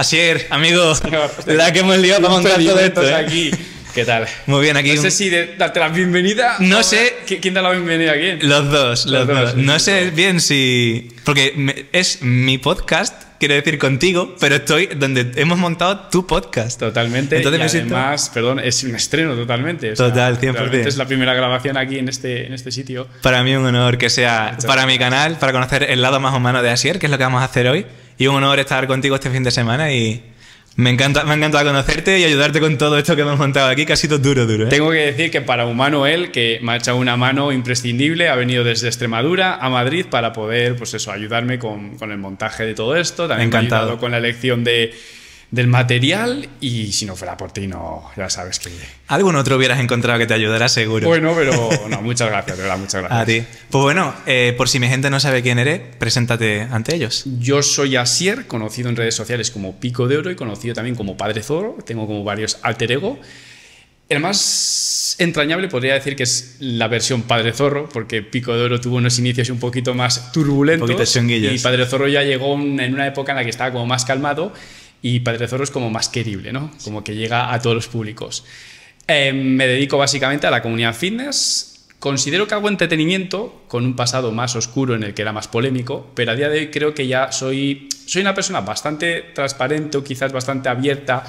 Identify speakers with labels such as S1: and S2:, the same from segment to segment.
S1: Asier, amigo, la que hemos liado para montar todo esto. ¿eh? Aquí. ¿Qué tal? Muy bien, aquí. No sé si
S2: darte la bienvenida. No sé. ¿Quién da la bienvenida a quién?
S1: Los dos, los, dos. No sé bien si. Porque es mi podcast, quiero decir contigo, pero estoy donde hemos montado tu podcast. Totalmente. Entonces y además,
S2: perdón, es un estreno totalmente. Total, 100%. Es la primera grabación aquí en este, en este sitio.
S1: Para mí un honor que sea para mi canal, para conocer el lado más humano de Asier, que es lo que vamos a hacer hoy y un honor estar contigo este fin de semana
S2: y me encanta, me encanta
S1: conocerte y ayudarte con todo esto que hemos montado aquí, que ha sido duro, duro. ¿eh?
S2: Tengo que decir que para Humano él, que me ha echado una mano imprescindible, ha venido desde Extremadura a Madrid para poder, pues eso, ayudarme con, el montaje de todo esto. También ha ayudado con la elección de del material y si no fuera por ti, no, ya sabes que... Algún otro hubieras encontrado que te ayudara seguro. Bueno, pero no, muchas gracias, de verdad, muchas gracias. A ti. Pues bueno, eh, por si mi gente no sabe quién eres, preséntate ante ellos. Yo soy Asier, conocido en redes sociales como Pico de Oro y conocido también como Padre Zorro, tengo como varios alter ego. El más entrañable podría decir que es la versión Padre Zorro, porque Pico de Oro tuvo unos inicios un poquito más turbulentos. y Padre Zorro ya llegó en una época en la que estaba como más calmado y Padre Zorro es como más querible, ¿no? Como que llega a todos los públicos. Eh, me dedico básicamente a la comunidad fitness. Considero que hago entretenimiento con un pasado más oscuro en el que era más polémico, pero a día de hoy creo que ya soy, soy una persona bastante transparente o quizás bastante abierta,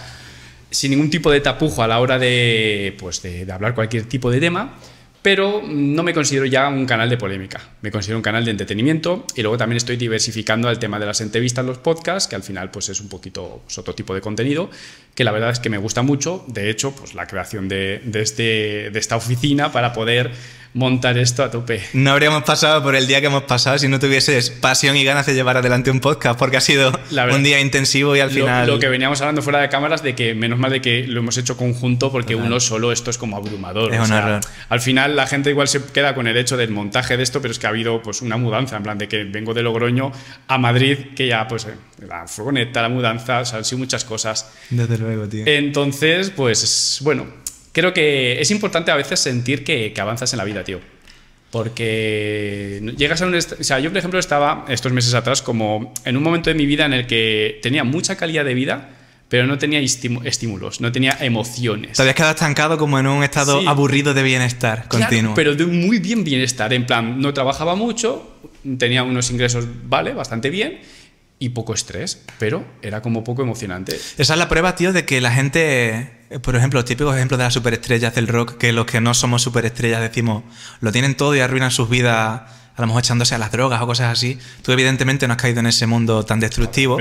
S2: sin ningún tipo de tapujo a la hora de, pues de, de hablar cualquier tipo de tema pero no me considero ya un canal de polémica, me considero un canal de entretenimiento y luego también estoy diversificando al tema de las entrevistas, los podcasts, que al final pues es un poquito pues, otro tipo de contenido, que la verdad es que me gusta mucho, de hecho pues la creación de, este, de esta oficina para poder montar esto a tope. No habríamos pasado por el día que hemos
S1: pasado si no tuvieses pasión y ganas de llevar adelante un podcast, porque ha sido un día intensivo y al final... Lo que
S2: veníamos hablando fuera de cámaras de que menos mal de que lo hemos hecho conjunto, porque uno solo esto es como abrumador. Al final la gente igual se queda con el hecho del montaje de esto, pero es que ha habido pues una mudanza, en plan de que vengo de Logroño a Madrid, que ya pues eh, la furgoneta, la mudanza, han sido muchas cosas.
S1: Desde luego, tío.
S2: Entonces, pues bueno, creo que es importante a veces sentir que, avanzas en la vida, tío. Porque llegas a un... O sea, yo por ejemplo estaba estos meses atrás como en un momento de mi vida en el que tenía mucha calidad de vida, pero no tenía estímulos, no tenía emociones.
S1: Te habías quedado estancado como en un estado aburrido
S2: de bienestar continuo. Pero de muy bien bienestar, en plan, no trabajaba mucho, tenía unos ingresos, vale, bastante bien, y poco estrés, pero era como poco emocionante.
S1: Esa es la prueba, tío, de que la gente, eh, por ejemplo, los típicos ejemplos de las superestrellas del rock, que los que no somos superestrellas decimos, lo tienen todo y arruinan sus vidas a lo mejor echándose a las drogas o cosas así. Tú evidentemente no has caído en ese mundo tan destructivo.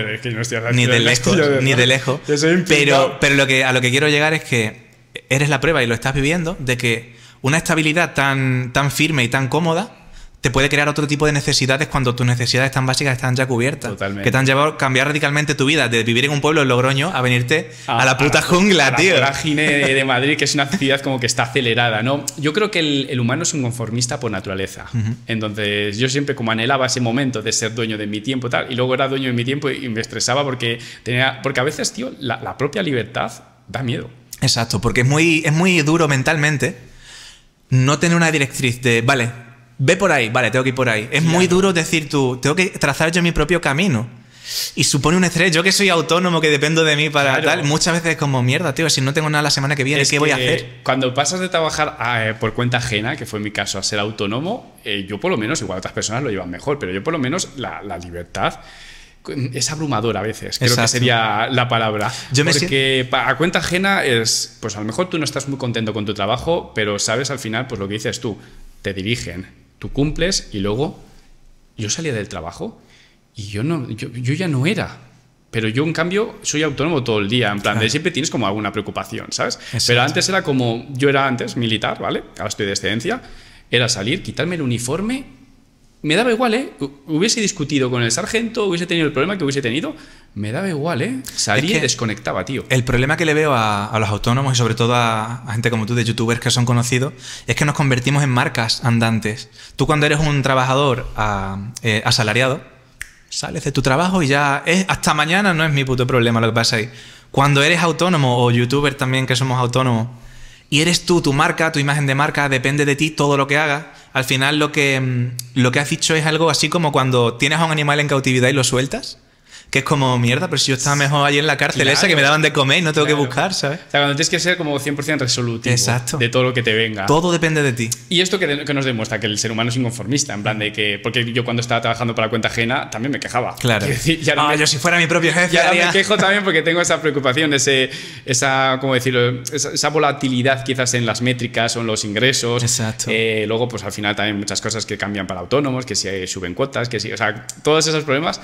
S1: ni de, lejos, ni de lejos. Pero, pero lo que, a lo que quiero llegar es que eres la prueba y lo estás viviendo de que una estabilidad tan, tan firme y tan cómoda te puede crear otro tipo de necesidades cuando tus necesidades tan básicas están ya cubiertas. Totalmente. Que te han llevado a cambiar radicalmente tu vida, de vivir en un pueblo
S2: en Logroño a venirte a,
S1: la puta jungla, tío. La
S2: de, Madrid, que es una ciudad como que está acelerada, ¿no? Yo creo que el, humano es un conformista por naturaleza. Entonces, yo siempre como anhelaba ese momento de ser dueño de mi tiempo y tal, y luego era dueño de mi tiempo y me estresaba porque tenía. Porque a veces, tío, la, propia libertad da miedo.
S1: Exacto, porque es muy, es muy duro mentalmente no tener una directriz de, vale, ve por ahí, vale, tengo que ir por ahí. Es muy duro decir tú, tengo que trazar yo mi propio camino. Y supone un estrés. Yo que soy autónomo, que
S2: dependo de mí para tal,
S1: muchas veces como mierda, tío, si no tengo nada la semana que viene, ¿qué voy a hacer?
S2: Cuando pasas de trabajar eh, por cuenta ajena, que fue mi caso, a ser autónomo, eh, yo por lo menos, igual otras personas lo llevan mejor, pero yo por lo menos la, libertad es abrumadora a veces, creo que sería la palabra. Yo me Porque a cuenta ajena es, pues a lo mejor tú no estás muy contento con tu trabajo, pero sabes al final, pues lo que dices tú, te dirigen, tú cumples y luego yo salía del trabajo y yo, no, yo, ya no era pero yo, en cambio, soy autónomo todo el día. En plan, de siempre tienes como alguna preocupación, ¿sabes? Pero antes era como. Yo era antes militar, ¿vale? Ahora estoy de excedencia. Era salir, quitarme el uniforme me daba igual, ¿eh? Hubiese discutido con el sargento, hubiese tenido el problema que hubiese tenido, me daba igual, ¿eh? Salía y desconectaba, tío.
S1: El problema que le veo a, los autónomos y sobre todo a, gente como tú, de youtubers que son conocidos, es que nos convertimos en marcas andantes. Tú cuando eres un trabajador eh, asalariado, sales de tu trabajo y ya es, hasta mañana no es mi puto problema lo que pasa ahí. Cuando eres autónomo o youtuber también que somos autónomos, y eres tú, tu marca, tu imagen de marca, depende de ti todo lo que hagas. Al final lo que, mm, lo que has dicho es algo así como cuando tienes a un animal en cautividad y lo sueltas que es como, mierda, pero si yo estaba mejor ahí en la
S2: cárcel esa que me daban
S1: de comer y no tengo que buscar, ¿sabes?
S2: O sea, cuando tienes que ser como 100% resolutivo Exacto. de todo lo que te venga. Todo depende de ti. Y esto que, que, nos demuestra que el ser humano es inconformista, en plan de que, porque yo cuando estaba trabajando para cuenta ajena también me quejaba. Claro. Ah, yo si fuera mi propio jefe. Ya me quejo también porque tengo esa preocupación, ese, esa, ¿cómo decirlo? Esa, volatilidad quizás en las métricas o en los ingresos. Exacto. Eh, luego, pues al final también muchas cosas que cambian para autónomos, que si eh, suben cuotas, que si, o sea, todos esos problemas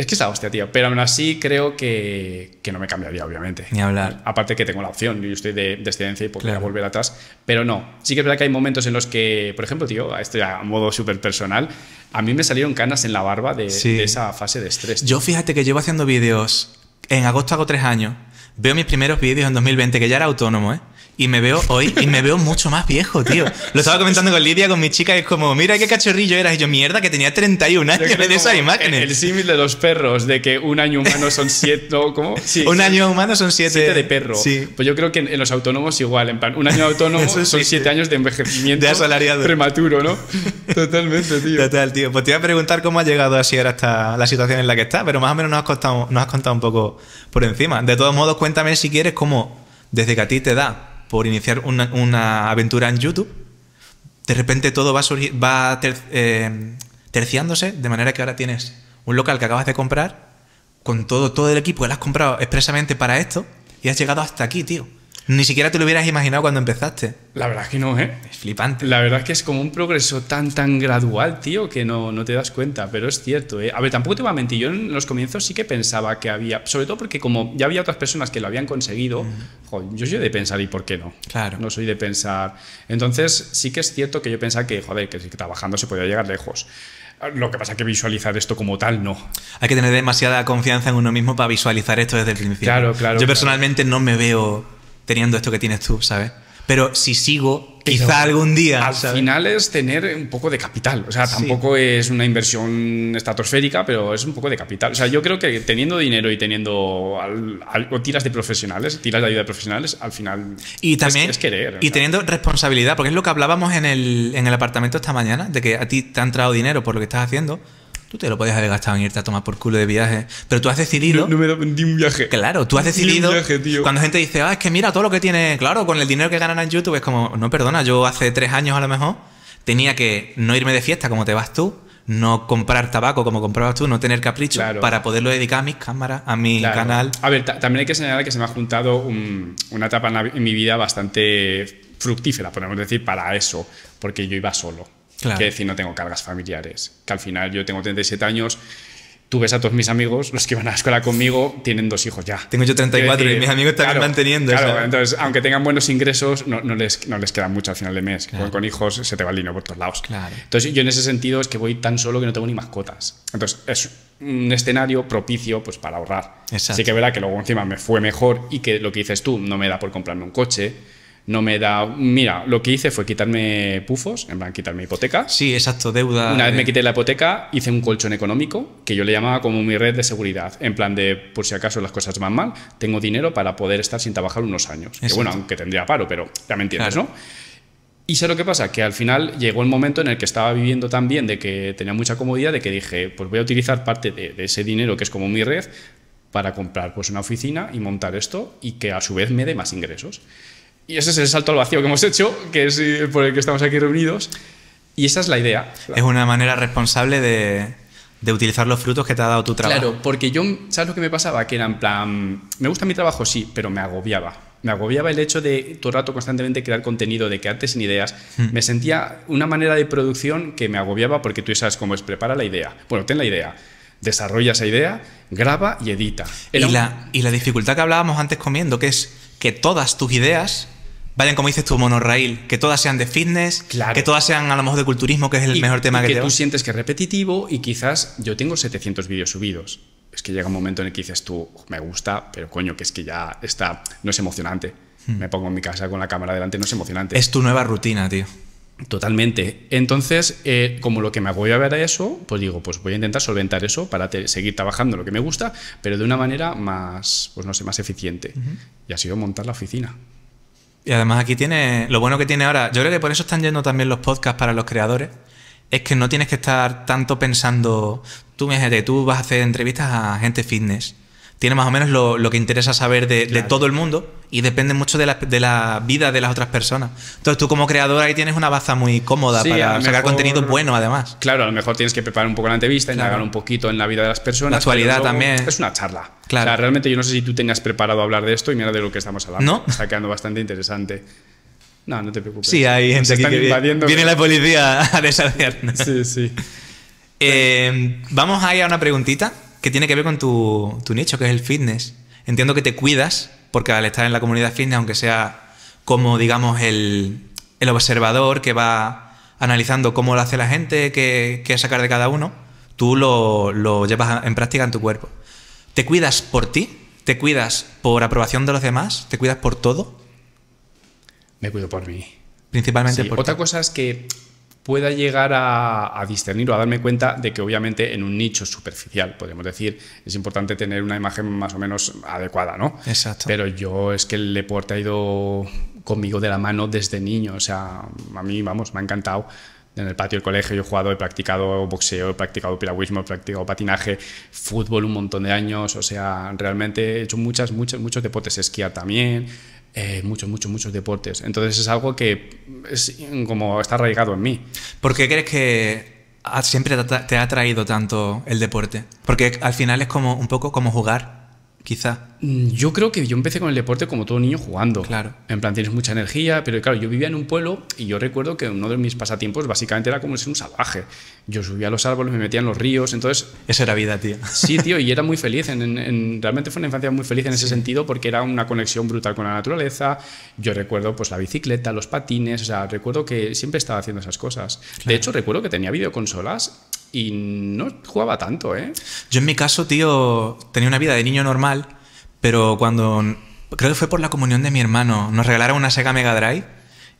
S2: es que la hostia, tío. Pero aún así creo que, que, no me cambiaría, obviamente. Ni hablar. Aparte que tengo la opción, yo estoy de, excedencia y podría volver atrás. Pero no. Sí que es verdad que hay momentos en los que, por ejemplo, tío, esto a modo súper personal, a mí me salieron canas en la barba de, esa fase de estrés.
S1: Yo fíjate que llevo haciendo vídeos. En agosto hago tres años. Veo mis primeros vídeos en 2020, que ya era autónomo, ¿eh? y me veo hoy y me veo
S2: mucho más viejo, tío. Lo estaba comentando con
S1: Lidia, con mi chica, y es como, mira qué cachorrillo eras. Y yo, mierda, que tenía 31 años en esas imágenes.
S2: El, símil de los perros, de que un año humano son siete, ¿cómo? un año humano son siete. Siete de perro. Sí. Pues yo creo que en, los autónomos igual, en plan, un año autónomo son siete años de envejecimiento. De asalariado. Prematuro, ¿no? Totalmente, tío. Total, tío. Pues te iba a
S1: preguntar cómo ha llegado así ahora hasta la situación en la que está, pero más o menos nos has contado, nos has contado un poco por encima. De todos modos, cuéntame si quieres cómo, desde que a ti te da por iniciar una, aventura en YouTube, de repente todo va, va eh, terciándose, de manera que ahora tienes un local que acabas de comprar, con todo, todo el equipo que lo has comprado expresamente para esto, y has llegado hasta aquí, tío. Ni siquiera te lo hubieras imaginado cuando empezaste. La
S2: verdad es que no, ¿eh? Es flipante. La verdad es que es como un progreso tan, tan gradual, tío, que no, no te das cuenta, pero es cierto, ¿eh? A ver, tampoco te voy a mentir, yo en los comienzos sí que pensaba que había, sobre todo porque como ya había otras personas que lo habían conseguido, joder, yo soy de pensar, ¿y por qué no? Claro. No soy de pensar. Entonces sí que es cierto que yo pensaba que, joder, que trabajando se podía llegar lejos. Lo que pasa es que visualizar esto como tal no. Hay que tener demasiada confianza en uno mismo para visualizar esto desde el
S1: principio. Claro, claro. Yo personalmente no me veo teniendo esto que tienes tú, ¿sabes? Pero si sigo,
S2: quizá algún día. Al final es tener un poco de capital. O sea, tampoco es una inversión estratosférica, pero es un poco de capital. O sea, yo creo que teniendo dinero y teniendo algo tiras de profesionales, tiras de ayuda de profesionales, al final y también, es, querer. Y
S1: teniendo responsabilidad, porque es lo que hablábamos en el, en el apartamento esta mañana, de que a ti te ha entrado dinero por lo que estás haciendo, Tú te lo podías haber gastado en irte a tomar por culo de viaje. Pero tú has decidido. No, me vendí un viaje. Claro, tú has decidido. Cuando gente dice, ah, es que mira todo lo que tiene. Claro, con el dinero que ganan en YouTube, es como, no, perdona, yo hace tres años a lo mejor tenía que no irme de fiesta como te vas tú, no comprar tabaco como comprabas tú, no tener capricho para poderlo dedicar a mis cámaras, a mi canal.
S2: A ver, también hay que señalar que se me ha juntado una etapa en mi vida bastante fructífera, podemos decir, para eso, porque yo iba solo. Que decir, no tengo cargas familiares. Que al final yo tengo 37 años, tú ves a todos mis amigos, los que van a la escuela conmigo, tienen dos hijos ya. Tengo yo 34 y mis amigos también van manteniendo. Claro, entonces, aunque tengan buenos ingresos, no, no, les, no les queda mucho al final de mes. Con, hijos se te va el dinero por todos lados. Claro. Entonces, yo en ese sentido es que voy tan solo que no tengo ni mascotas. Entonces, es un escenario propicio pues para ahorrar. Exacto. Así que verá que luego encima me fue mejor y que lo que dices tú no me da por comprarme un coche no me da... Mira, lo que hice fue quitarme pufos, en plan, quitarme hipoteca. Sí, exacto, deuda. Una vez me quité la hipoteca, hice un colchón económico, que yo le llamaba como mi red de seguridad, en plan de, por si acaso las cosas van mal, tengo dinero para poder estar sin trabajar unos años. Que bueno, aunque tendría paro, pero ya me entiendes, ¿no? Y sé lo que pasa, que al final llegó el momento en el que estaba viviendo tan bien, de que tenía mucha comodidad, de que dije, pues voy a utilizar parte de, de, ese dinero que es como mi red para comprar pues una oficina y montar esto y que a su vez me dé más ingresos. Y ese es el salto al vacío que hemos hecho, que es eh, por el que estamos aquí reunidos. Y esa es la idea. Es una manera responsable de, de utilizar los frutos que te ha dado tu trabajo. Claro, porque yo, ¿sabes lo que me pasaba? Que era en plan, me gusta mi trabajo, sí, pero me agobiaba. Me agobiaba el hecho de todo el rato constantemente crear contenido, de que antes sin ideas. Mm. Me sentía una manera de producción que me agobiaba porque tú sabes cómo es, prepara la idea. Bueno, ten la idea, desarrolla esa idea, graba y edita. y, la, y la
S1: dificultad que hablábamos antes comiendo, que es que todas tus ideas vayan, como dices tú, monorraíl, que todas sean de fitness, claro. que todas sean a lo mejor de culturismo, que es el mejor tema y que, que tú
S2: sientes que es repetitivo y quizás yo tengo 700 vídeos subidos. Es que llega un momento en el que dices tú, me gusta, pero coño, que es que ya está, no es emocionante. Hmm. Me pongo en mi casa con la cámara delante, no es emocionante. Es tu nueva rutina, tío. Totalmente. Entonces, eh, como lo que me voy a ver a eso, pues digo, pues voy a intentar solventar eso para seguir trabajando lo que me gusta, pero de una manera más, pues no sé, más eficiente. Y ha sido montar la oficina.
S1: Y además aquí tiene, lo bueno que tiene ahora, yo creo que por eso están yendo también los podcasts para los creadores, es que no tienes que estar tanto pensando, tú de tú vas a hacer entrevistas a gente fitness tiene más o menos lo, que interesa saber de, todo el mundo y depende mucho de la, vida de las otras personas. Entonces tú como creadora ahí tienes una baza muy cómoda para sacar contenido bueno
S2: además. Claro, a lo mejor tienes que preparar un poco la entrevista, claro. indagar un poquito en la vida de las personas. La actualidad también. Es una charla. Claro. O sea, realmente yo no sé si tú tengas preparado hablar de esto y mira de lo que estamos hablando. ¿No? Está quedando bastante interesante. No, no te preocupes. Sí, hay gente que viene, la
S1: policía a deshacernos. Sí, sí. Eh, vamos ahí a una preguntita que tiene que ver con tu, nicho, que es el fitness. Entiendo que te cuidas, porque al estar en la comunidad fitness, aunque sea como, digamos, el, observador que va analizando cómo lo hace la gente, qué, sacar de cada uno, tú lo, llevas en práctica en tu cuerpo. ¿Te cuidas por ti? ¿Te cuidas por aprobación de los demás? ¿Te cuidas por
S2: todo? Me cuido por mí.
S1: Principalmente por por Otra
S2: cosa es que pueda llegar a, discernir o a darme cuenta de que obviamente en un nicho superficial, podemos decir, es importante tener una imagen más o menos adecuada, ¿no? Exacto. Pero yo es que el deporte ha ido conmigo de la mano desde niño, o sea, a mí, vamos, me ha encantado. En el patio del colegio yo he jugado, he practicado boxeo, he practicado piragüismo, he practicado patinaje, fútbol un montón de años, o sea, realmente he hecho muchas, muchos, muchos deportes, esquiar también, muchos, eh, muchos, muchos deportes. Entonces es algo que es como está arraigado en mí. ¿Por qué crees que siempre te ha traído tanto el deporte? Porque al final es como un poco como jugar quizá? Mm, yo creo que yo empecé con el deporte como todo niño jugando. Claro. En plan, tienes mucha energía, pero claro, yo vivía en un pueblo y yo recuerdo que uno de mis pasatiempos básicamente era como ser un salvaje. Yo subía a los árboles, me metía en los ríos, entonces... Esa era vida, tío. Sí, tío, y era muy feliz. En, realmente fue una infancia muy feliz en ese sentido porque era una conexión brutal con la naturaleza. Yo recuerdo pues la bicicleta, los patines, o sea, recuerdo que siempre estaba haciendo esas cosas. De hecho, recuerdo que tenía videoconsolas y no jugaba tanto, ¿eh? Yo en mi caso, tío, tenía una vida de niño normal, pero
S1: cuando creo que fue por la comunión de mi hermano, nos regalaron una Sega Mega Drive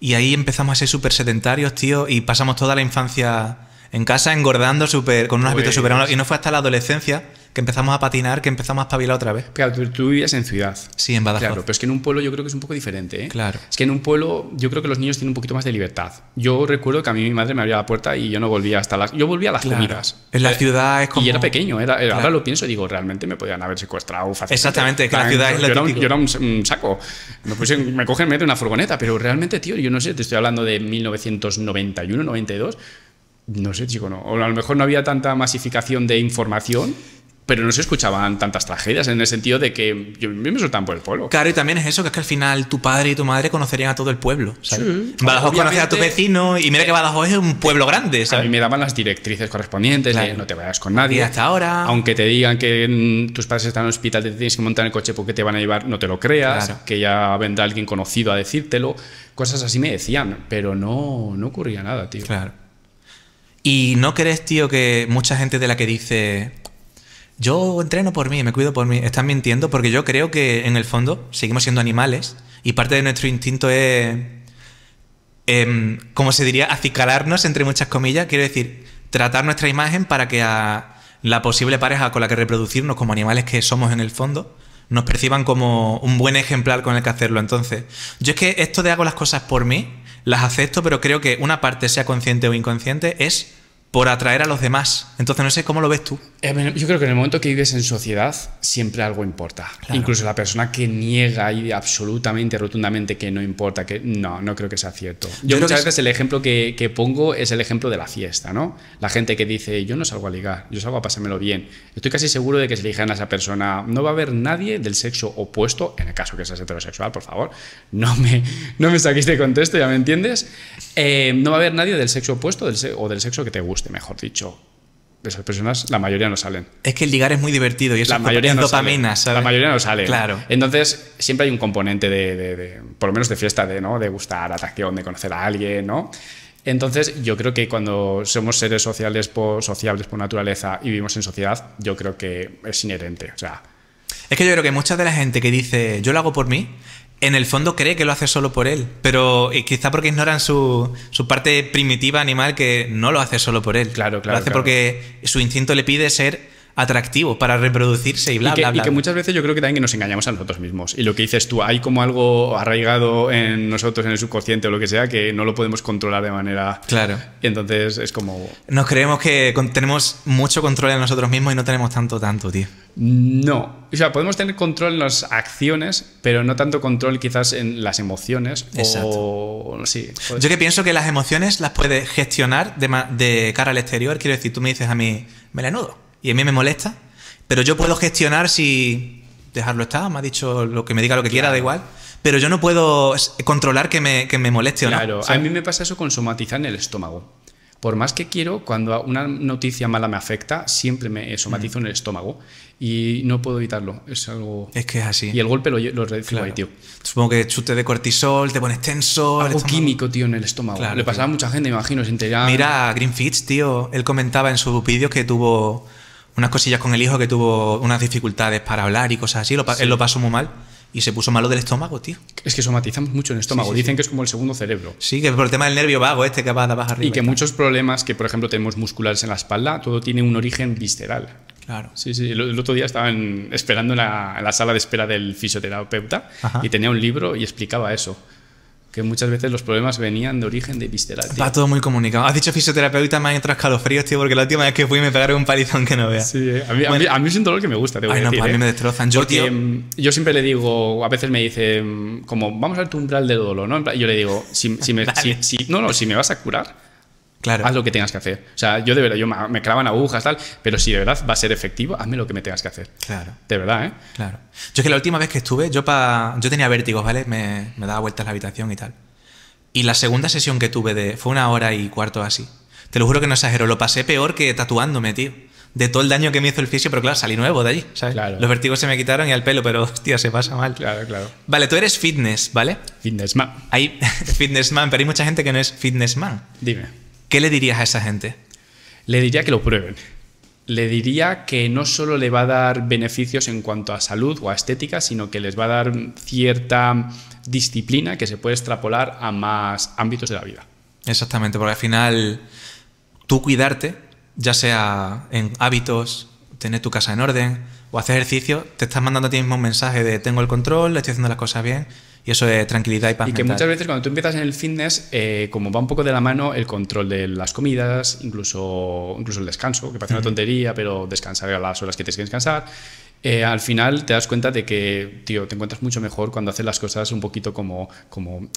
S1: y ahí empezamos a ser súper sedentarios, tío, y pasamos toda la infancia en casa engordando super, con unos hábitos pues súper... Y no fue hasta la adolescencia que empezamos a patinar, que empezamos a espabilar otra vez.
S2: Pero tú, vivías en ciudad. Sí, en Badajoz. Claro, pero es que en un pueblo yo creo que es un poco diferente. ¿eh? Claro. Es que en un pueblo yo creo que los niños tienen un poquito más de libertad. Yo recuerdo que a mí mi madre me abría la puerta y yo no volvía hasta las... Yo volvía a las claro. En la eh, ciudad es como... Y era pequeño, era, ahora lo pienso y digo, realmente me podían haber secuestrado fácilmente. Exactamente, que la ciudad es la típica. Yo era un, saco. Me, pusieron, me cogen, me una furgoneta, pero realmente, tío, yo no sé, te estoy hablando de 1991, 92 no sé, chico, no. O a lo mejor no había tanta masificación de información pero no se escuchaban tantas tragedias en el sentido de que yo, me soltaban por el pueblo. Claro, y también es eso, que es que al final tu padre y tu madre conocerían a todo el pueblo. ¿sabes? Sí, Badajoz a tu vecino y mira que Badajoz es un eh, pueblo grande. A mí me daban las directrices correspondientes, no te vayas con nadie. Y hasta ahora. Aunque te digan que mm, tus padres están en el hospital, te tienes que montar en el coche porque te van a llevar, no te lo creas, que ya vendrá alguien conocido a decírtelo. Cosas así me decían, pero no, no ocurría nada, tío. Claro. ¿Y no crees, tío, que mucha
S1: gente de la que dice yo entreno por mí, me cuido por mí. Están mintiendo porque yo creo que en el fondo seguimos siendo animales y parte de nuestro instinto es, em, como se diría, acicalarnos, entre muchas comillas. Quiero decir, tratar nuestra imagen para que a la posible pareja con la que reproducirnos como animales que somos en el fondo nos perciban como un buen ejemplar con el que hacerlo. Entonces, yo es que esto de hago las cosas por mí, las acepto, pero creo que una parte, sea consciente o inconsciente, es por atraer a los demás. Entonces, no
S2: sé cómo lo ves tú. Eh, yo creo que en el momento que vives en sociedad, siempre algo importa. Incluso la persona que niega y absolutamente, rotundamente que no importa, que no, no creo que sea cierto. Yo, muchas veces el ejemplo que, pongo es el ejemplo de la fiesta, ¿no? La gente que dice, yo no salgo a ligar, yo salgo a pasármelo bien. Estoy casi seguro de que si le a esa persona, no va a haber nadie del sexo opuesto, en el caso que seas heterosexual, por favor, no me, no me saquéis de contexto, ¿ya me entiendes? Eh, no va a haber nadie del sexo opuesto del, o del sexo que te gusta mejor dicho. De esas personas, la mayoría no salen.
S1: Es que el ligar es muy divertido y es la mayoría no dopamina, La mayoría no sale. Claro.
S2: Entonces, siempre hay un componente de, por lo menos de fiesta, de, ¿no? de gustar, atracción, de conocer a alguien, ¿no? Entonces, yo creo que cuando somos seres sociales por, sociables por naturaleza y vivimos en sociedad, yo creo que es inherente. O sea,
S1: es que yo creo que mucha de la gente que dice yo lo hago por mí, en el fondo cree que lo hace solo por él, pero eh, quizá porque ignoran su, su, parte primitiva animal que no lo hace solo por él. Claro, claro. Lo hace porque su instinto le pide ser atractivo para reproducirse y bla, que, bla, bla. Y que muchas
S2: veces yo creo que también que nos engañamos a nosotros mismos. Y lo que dices tú, hay como algo arraigado en nosotros, en el subconsciente o lo que sea, que no lo podemos controlar de manera... Claro. Y entonces es como...
S1: Nos creemos que tenemos mucho control en nosotros mismos y no tenemos tanto, tanto, tío. No.
S2: O sea, podemos tener control en las acciones, pero no tanto control quizás en las emociones. Exacto. O... Sí, Yo que
S1: pienso que las emociones las puedes gestionar de, cara al exterior. Quiero decir, tú me dices a mí, me la nudo y a mí me molesta, pero yo puedo gestionar si dejarlo está me ha dicho
S2: lo que me diga lo que quiera, da igual. Pero yo no puedo controlar que me, moleste o no. Claro, a mí me pasa eso con somatizar en el estómago. Por más que quiero, cuando una noticia mala me afecta, siempre me somatizo en el estómago y no puedo evitarlo. Es algo. Es que es así. Y el golpe lo, lo ahí, tío. Supongo que chute de cortisol, te pones tenso. Algo químico, tío, en el
S1: estómago. Claro, Le pasaba a mucha gente, me imagino, se enteraba. Mira, Greenfits, tío, él comentaba en su vídeo que tuvo unas cosillas con el hijo que tuvo unas dificultades para hablar y cosas así. Lo, Él lo pasó muy mal y se puso malo del estómago, tío. Es que somatizamos mucho el estómago. Dicen que
S2: es como el segundo cerebro. Sí, que por el tema del nervio vago este que va de abajo arriba. Y que muchos problemas que, por ejemplo, tenemos musculares en la espalda, todo tiene un origen visceral. Claro. Sí, sí. El, otro día estaba esperando en la, sala de espera del fisioterapeuta y tenía un libro y explicaba eso que muchas veces los problemas venían de origen de epistelatía.
S1: Va todo muy comunicado.
S2: Has dicho fisioterapeuta, me han entrado escalofríos, tío, porque la última vez que fui me pegaron un
S1: palizón que no veas. Sí, eh, a mí,
S2: a, mí, es un dolor que me gusta, Ay, no, pues, a mí me eh. destrozan. Yo, em, yo siempre le digo, a veces me dice, em, como, vamos al tu umbral del dolor, ¿no? yo le digo, no, no, si me vas a curar, Claro. Haz lo que tengas que hacer. O sea, yo de verdad, yo me clavan agujas, tal, pero si de verdad va a ser efectivo, hazme lo que me tengas que hacer. Claro. De verdad, ¿eh? Claro. Yo es que la última vez que
S1: estuve, yo, pa, yo tenía vértigos, ¿vale? Me, me daba vueltas la habitación y tal. Y la segunda sesión que tuve de, fue una hora y cuarto así. Te lo juro que no exagero, lo pasé peor que tatuándome, tío. De todo el daño que me hizo el fisio, pero claro, salí nuevo de allí, ¿sabes? Claro. Los vértigos se me quitaron y al pelo, pero hostia, se pasa mal. Claro, claro. Vale, tú eres fitness, ¿vale? Fitnessman. Hay fitnessman, pero hay mucha gente que
S2: no es fitnessman. Dime. ¿Qué le dirías a esa gente? Le diría que lo prueben. Le diría que no solo le va a dar beneficios en cuanto a salud o a estética, sino que les va a dar cierta disciplina que se puede extrapolar a más ámbitos de la vida. Exactamente, porque al final tú cuidarte, ya sea en
S1: hábitos, tener tu casa en orden o hacer ejercicio, te estás mandando a ti mismo un mensaje de tengo el control, estoy haciendo las cosas bien y eso de tranquilidad y paz. Y que muchas
S2: veces cuando tú empiezas en el fitness, eh, como va un poco de la mano el control de las comidas, incluso, incluso el descanso, que parece una tontería, pero descansar a las horas que tienes que descansar, eh, al final te das cuenta de que, tío, te encuentras mucho mejor cuando haces las cosas un poquito como,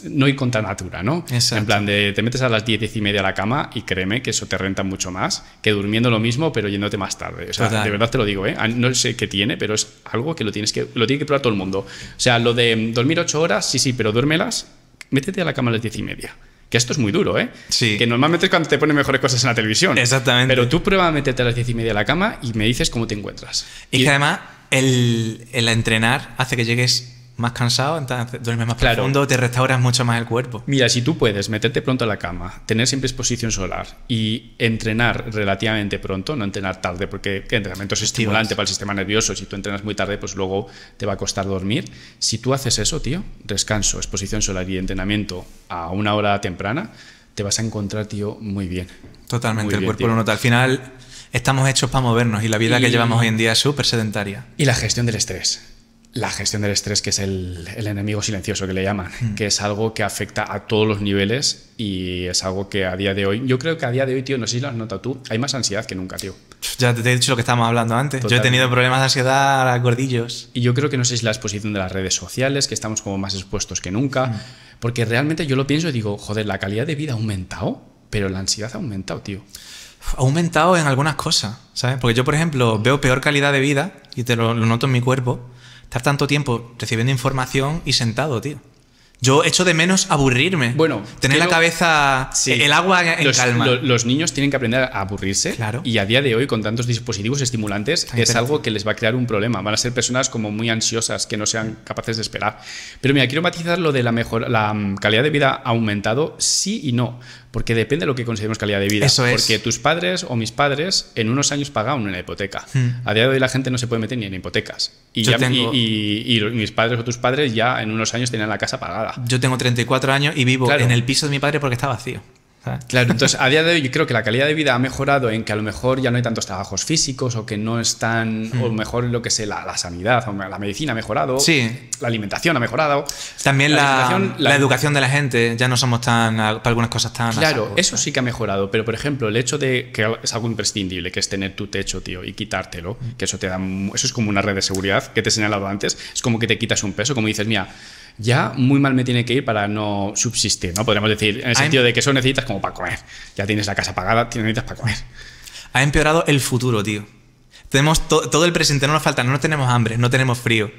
S2: no ir contra natura, ¿no? En plan, de, te metes a las 10, y media a la cama y créeme que eso te renta mucho más que durmiendo lo mismo pero yéndote más tarde. de verdad te lo digo, ¿eh? No sé qué tiene, pero es algo que lo, tienes que lo tiene que probar todo el mundo. O sea, lo de mm, dormir 8 horas, sí, sí, pero duérmelas, métete a la cama a las 10 y media. Que esto es muy duro, ¿eh? Sí. Que normalmente es cuando te ponen mejores cosas en la televisión. Exactamente. Pero tú prueba a meterte a las diez y media a la cama y me dices cómo te encuentras. Y, que además el, el entrenar hace que
S1: llegues más cansado, entonces duermes más claro. profundo, te restauras mucho más el cuerpo.
S2: Mira, si tú puedes meterte pronto a la cama, tener siempre exposición solar y entrenar relativamente pronto, no entrenar tarde, porque el entrenamiento es estimulante para el sistema nervioso. Si tú entrenas muy tarde, pues luego te va a costar dormir. Si tú haces eso, tío, descanso, exposición solar y entrenamiento a una hora temprana, te vas a encontrar, tío, muy bien. Totalmente, el cuerpo lo nota. Al final estamos hechos para movernos y la vida que llevamos hoy en día es súper sedentaria. Y la gestión del estrés la gestión del estrés, que es el, enemigo silencioso que le llaman, mm. que es algo que afecta a todos los niveles y es algo que a día de hoy, yo creo que a día de hoy, tío, no sé si lo has notado tú, hay más ansiedad que nunca, tío. Ya te he dicho lo que estábamos hablando antes. Yo he tenido problemas de ansiedad a gordillos. Y yo creo que no sé si la exposición de las redes sociales, que estamos como más expuestos que nunca, mm. porque realmente yo lo pienso y digo, joder, la calidad de vida ha aumentado, pero la ansiedad ha aumentado, tío ha aumentado en algunas cosas, ¿sabes?
S1: Porque yo, por ejemplo, veo peor calidad de vida y te lo noto en mi cuerpo estar tanto tiempo recibiendo información y sentado, tío. Yo echo de menos aburrirme. Bueno, tener la cabeza, el agua en los, calma. los
S2: niños tienen que aprender a aburrirse. Claro. Y a día de hoy, con tantos dispositivos estimulantes, es algo que les va a crear un problema. Van a ser personas como muy ansiosas, que no sean capaces de esperar. Pero mira, quiero matizar lo de la mejor, la mm, calidad de vida aumentado, sí y no. Porque depende de lo que consideremos calidad de vida. Porque tus padres o mis padres en unos años pagaban una hipoteca. Hmm. A día de hoy la gente no se puede meter ni en hipotecas. Y, y mis padres o tus padres ya en unos años tenían la casa pagada. Yo tengo 34 años y vivo en el piso de mi padre porque está vacío. Claro, entonces a día de hoy creo que la calidad de vida ha mejorado en que a lo mejor ya no hay tantos trabajos físicos o que no están, tan, mm. o mejor lo que sé, la, sanidad, o la medicina ha mejorado, sí. la alimentación ha mejorado.
S1: También la, educación de la gente, ya no somos tan, para algunas cosas tan... Claro, eso
S2: sí que ha mejorado, pero por ejemplo el hecho de que es algo imprescindible, que es tener tu techo, tío, y quitártelo, mm. que eso te da, eso es como una red de seguridad que te he señalado antes, es como que te quitas un peso, como dices, mira ya muy mal me tiene que ir para no subsistir, ¿no? Podríamos decir, en el em- sentido de que eso necesitas como para comer. Ya tienes la casa pagada, necesitas para comer. Ha empeorado el futuro,
S1: tío. Tenemos todo el presente, no nos falta, no tenemos hambre, no tenemos frío,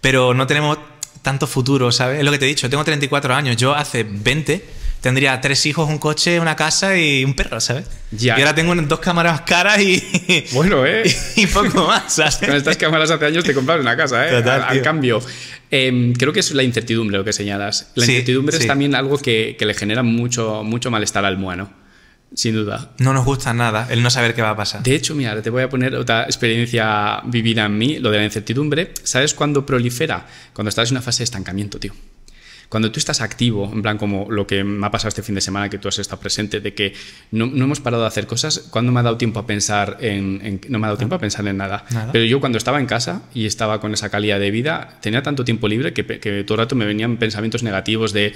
S1: pero no tenemos tanto futuro, ¿sabes? Es lo que te he dicho, tengo 34 años, yo hace 20 tendría tres hijos, un coche, una casa y un perro, ¿sabes? Ya. Y ahora tengo dos cámaras caras y. Bueno,
S2: ¿eh? Y poco más, Con estas cámaras hace años te compraron una casa, ¿eh? al, cambio. Em, creo que es la incertidumbre lo que señalas. La incertidumbre es también algo que, le genera mucho, mucho malestar al muano. Sin duda. No nos gusta nada el no saber qué va a pasar. De hecho, mira, te voy a poner otra experiencia vivida en mí, lo de la incertidumbre. ¿Sabes cuándo prolifera? Cuando estás en una fase de estancamiento, tío cuando tú estás activo, en plan como lo que me ha pasado este fin de semana, que tú has estado presente, de que no, hemos parado de hacer cosas, ¿cuándo me ha dado tiempo a pensar en, no me ha dado tiempo a pensar en nada. Pero yo cuando estaba en casa y estaba con esa calidad de vida, tenía tanto tiempo libre que, que todo el rato me venían pensamientos negativos de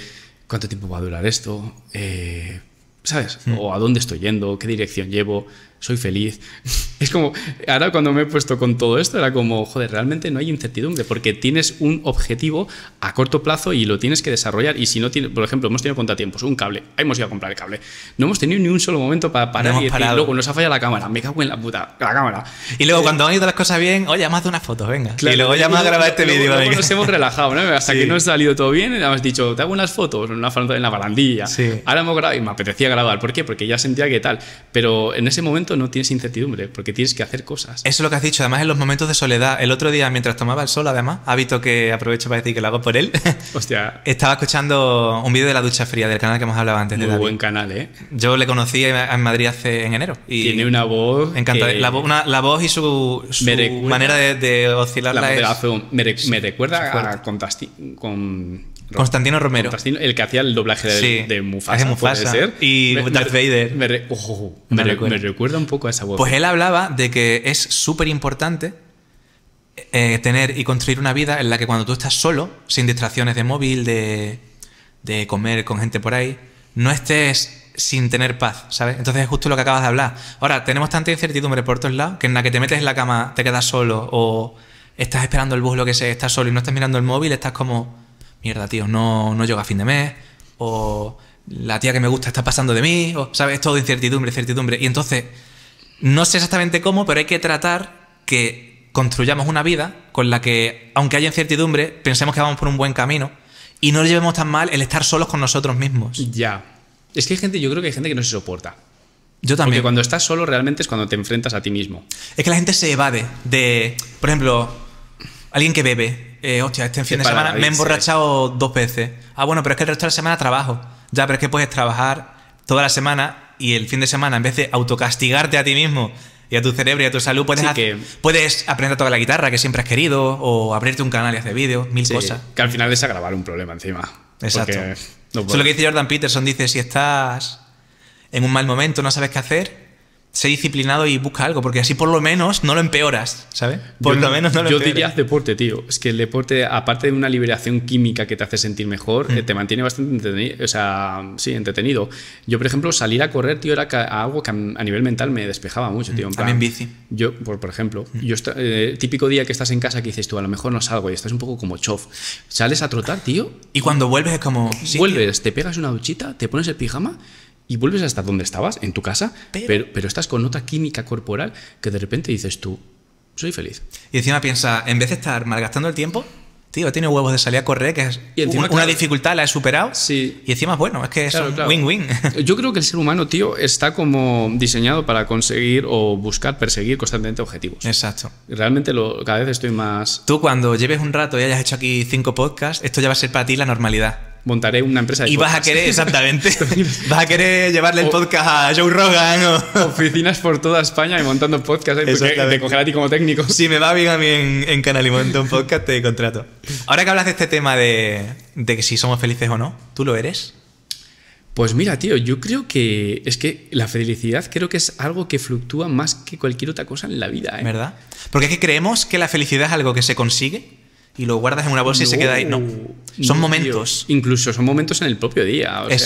S2: cuánto tiempo va a durar esto, eh, ¿sabes? Hmm. O a dónde estoy yendo, qué dirección llevo soy feliz. Es como, ahora cuando me he puesto con todo esto, era como, joder, realmente no hay incertidumbre, porque tienes un objetivo a corto plazo y lo tienes que desarrollar. Y si no tienes, por ejemplo, hemos tenido contratiempos, un cable, hemos ido a comprar el cable. No hemos tenido ni un solo momento para parar y luego nos ha fallado la cámara, me cago en la puta, la cámara. Y luego eh, cuando han ido las cosas bien, oye, haz unas fotos, venga. y luego ya a grabar este vídeo. nos hemos relajado, ¿no? Hasta que no ha salido todo bien, hemos dicho, te hago unas fotos en, foto en la barandilla. Sí. Ahora hemos grabado y me apetecía grabar. ¿Por qué? Porque ya sentía que tal. Pero en ese momento no tienes incertidumbre, porque tienes que hacer cosas.
S1: Eso es lo que has dicho, además en los momentos de soledad. El otro día, mientras tomaba el sol, además,
S2: hábito que aprovecho
S1: para decir que lo hago por él. Estaba escuchando un vídeo de la ducha fría del canal que hemos hablado antes. Muy de buen canal, ¿eh? Yo le conocí en Madrid hace en enero. Y Tiene una voz. La,
S2: voz y su, manera de, oscilar la, Me, recuerda con Constantino Romero. el que hacía el doblaje de, sí, de Mufasa, ser. Y Darth Vader. Me, recuerda un poco a esa voz. Pues él hablaba de
S1: que es súper importante eh, tener y construir una vida en la que cuando tú estás solo, sin distracciones de móvil, de, de comer con gente por ahí, no estés sin tener paz, ¿sabes? Entonces es justo lo que acabas de hablar. Ahora, tenemos tanta incertidumbre por todos lados que en la que te metes en la cama te quedas solo o estás esperando el bus, lo que sea, estás solo y no estás mirando el móvil, estás como mierda, tío, no, no llega a fin de mes, o la tía que me gusta está pasando de mí, o, ¿sabes? Todo incertidumbre, incertidumbre. Y entonces, no sé exactamente cómo, pero hay que tratar que construyamos una vida con la que, aunque haya incertidumbre, pensemos que vamos por un buen camino y no llevemos tan mal el estar solos con nosotros mismos. Ya. Es que
S2: hay gente, yo creo que hay gente que no se soporta. Yo también. Porque cuando estás solo realmente es cuando te enfrentas a ti mismo. Es que la gente se evade de, por ejemplo, alguien que bebe eh, hostia, este fin de semana me he
S1: emborrachado dos veces. Ah, bueno, pero es que el resto de la semana trabajo. Ya, pero es que puedes trabajar toda la semana y el fin de semana, en vez de autocastigarte a ti mismo y a tu cerebro y a tu salud, puedes, aprender a tocar la guitarra que siempre has querido o abrirte un canal y hacer vídeos, mil cosas. Que
S2: al final es agravar un problema encima. Exacto. es lo que
S1: dice Jordan Peterson, dice, si estás en un mal momento, no sabes qué hacer, sé disciplinado y busca algo, porque así por lo menos no lo empeoras, ¿sabes? Por lo menos no lo Yo diría
S2: deporte, tío. Es que el deporte, aparte de una liberación química que te hace sentir mejor, mm. eh, te mantiene bastante entretenido. O sea, sí, entretenido. Yo, por ejemplo, salir a correr, tío, era algo que a nivel mental me despejaba mucho, mm, tío. También bici. Yo, por, ejemplo, mm. yo eh, típico día que estás en casa que dices tú, a lo mejor no salgo y estás un poco como chof. Sales a trotar, tío. Y cuando vuelves es como... vuelves, te pegas una duchita, te pones el pijama y vuelves hasta donde estabas, en tu casa, pero, estás con otra química corporal que de repente dices tú, soy feliz. Y encima piensa, en vez de estar malgastando el tiempo, tío, tiene huevos
S1: de salir a correr, que es y una, dificultad, la he superado. Sí. Y encima, bueno, es que es win-win.
S2: Yo creo que el ser humano, tío, está como diseñado para conseguir o buscar, perseguir constantemente objetivos. Exacto. Realmente cada vez estoy más... Tú cuando lleves un rato y hayas hecho aquí cinco
S1: podcasts, esto ya va a ser para ti la normalidad montaré una empresa de Y vas a querer, exactamente,
S2: vas a querer llevarle el podcast a Joe Rogan Oficinas por toda España y montando podcasts ¿eh?
S1: te a ti como técnico. Si me va bien a mí en, Canal y monto un podcast, te contrato. Ahora que hablas de
S2: este tema de, que si somos felices o no, ¿tú lo eres? Pues mira, tío, yo creo que es que la felicidad creo que es algo que fluctúa más que cualquier otra cosa en la vida. ¿eh? ¿Verdad? Porque es que creemos que la felicidad es algo que se consigue y lo guardas en una bolsa y se queda ahí. No, son momentos. Incluso son momentos en el propio día. ¿eh?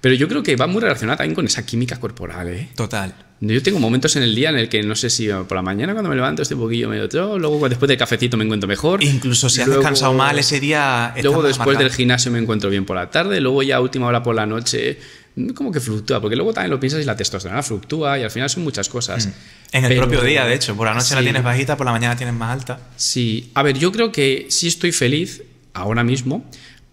S2: Pero yo creo que va muy relacionada también con esa química corporal, ¿eh? Total. Yo tengo momentos en el día en el que no sé si por la mañana cuando me levanto este un poquillo medio otro, luego después del cafecito me encuentro mejor. Incluso si has descansado mal ese día. Luego después del gimnasio me encuentro bien por la tarde, luego ya última hora por la noche como que fluctúa, porque luego también lo piensas y la testosterona fluctúa y al final son muchas cosas. Mm. En el propio día, de hecho, por la noche la tienes bajita, por la mañana la tienes más alta. Sí, a ver, yo creo que sí estoy feliz ahora mismo,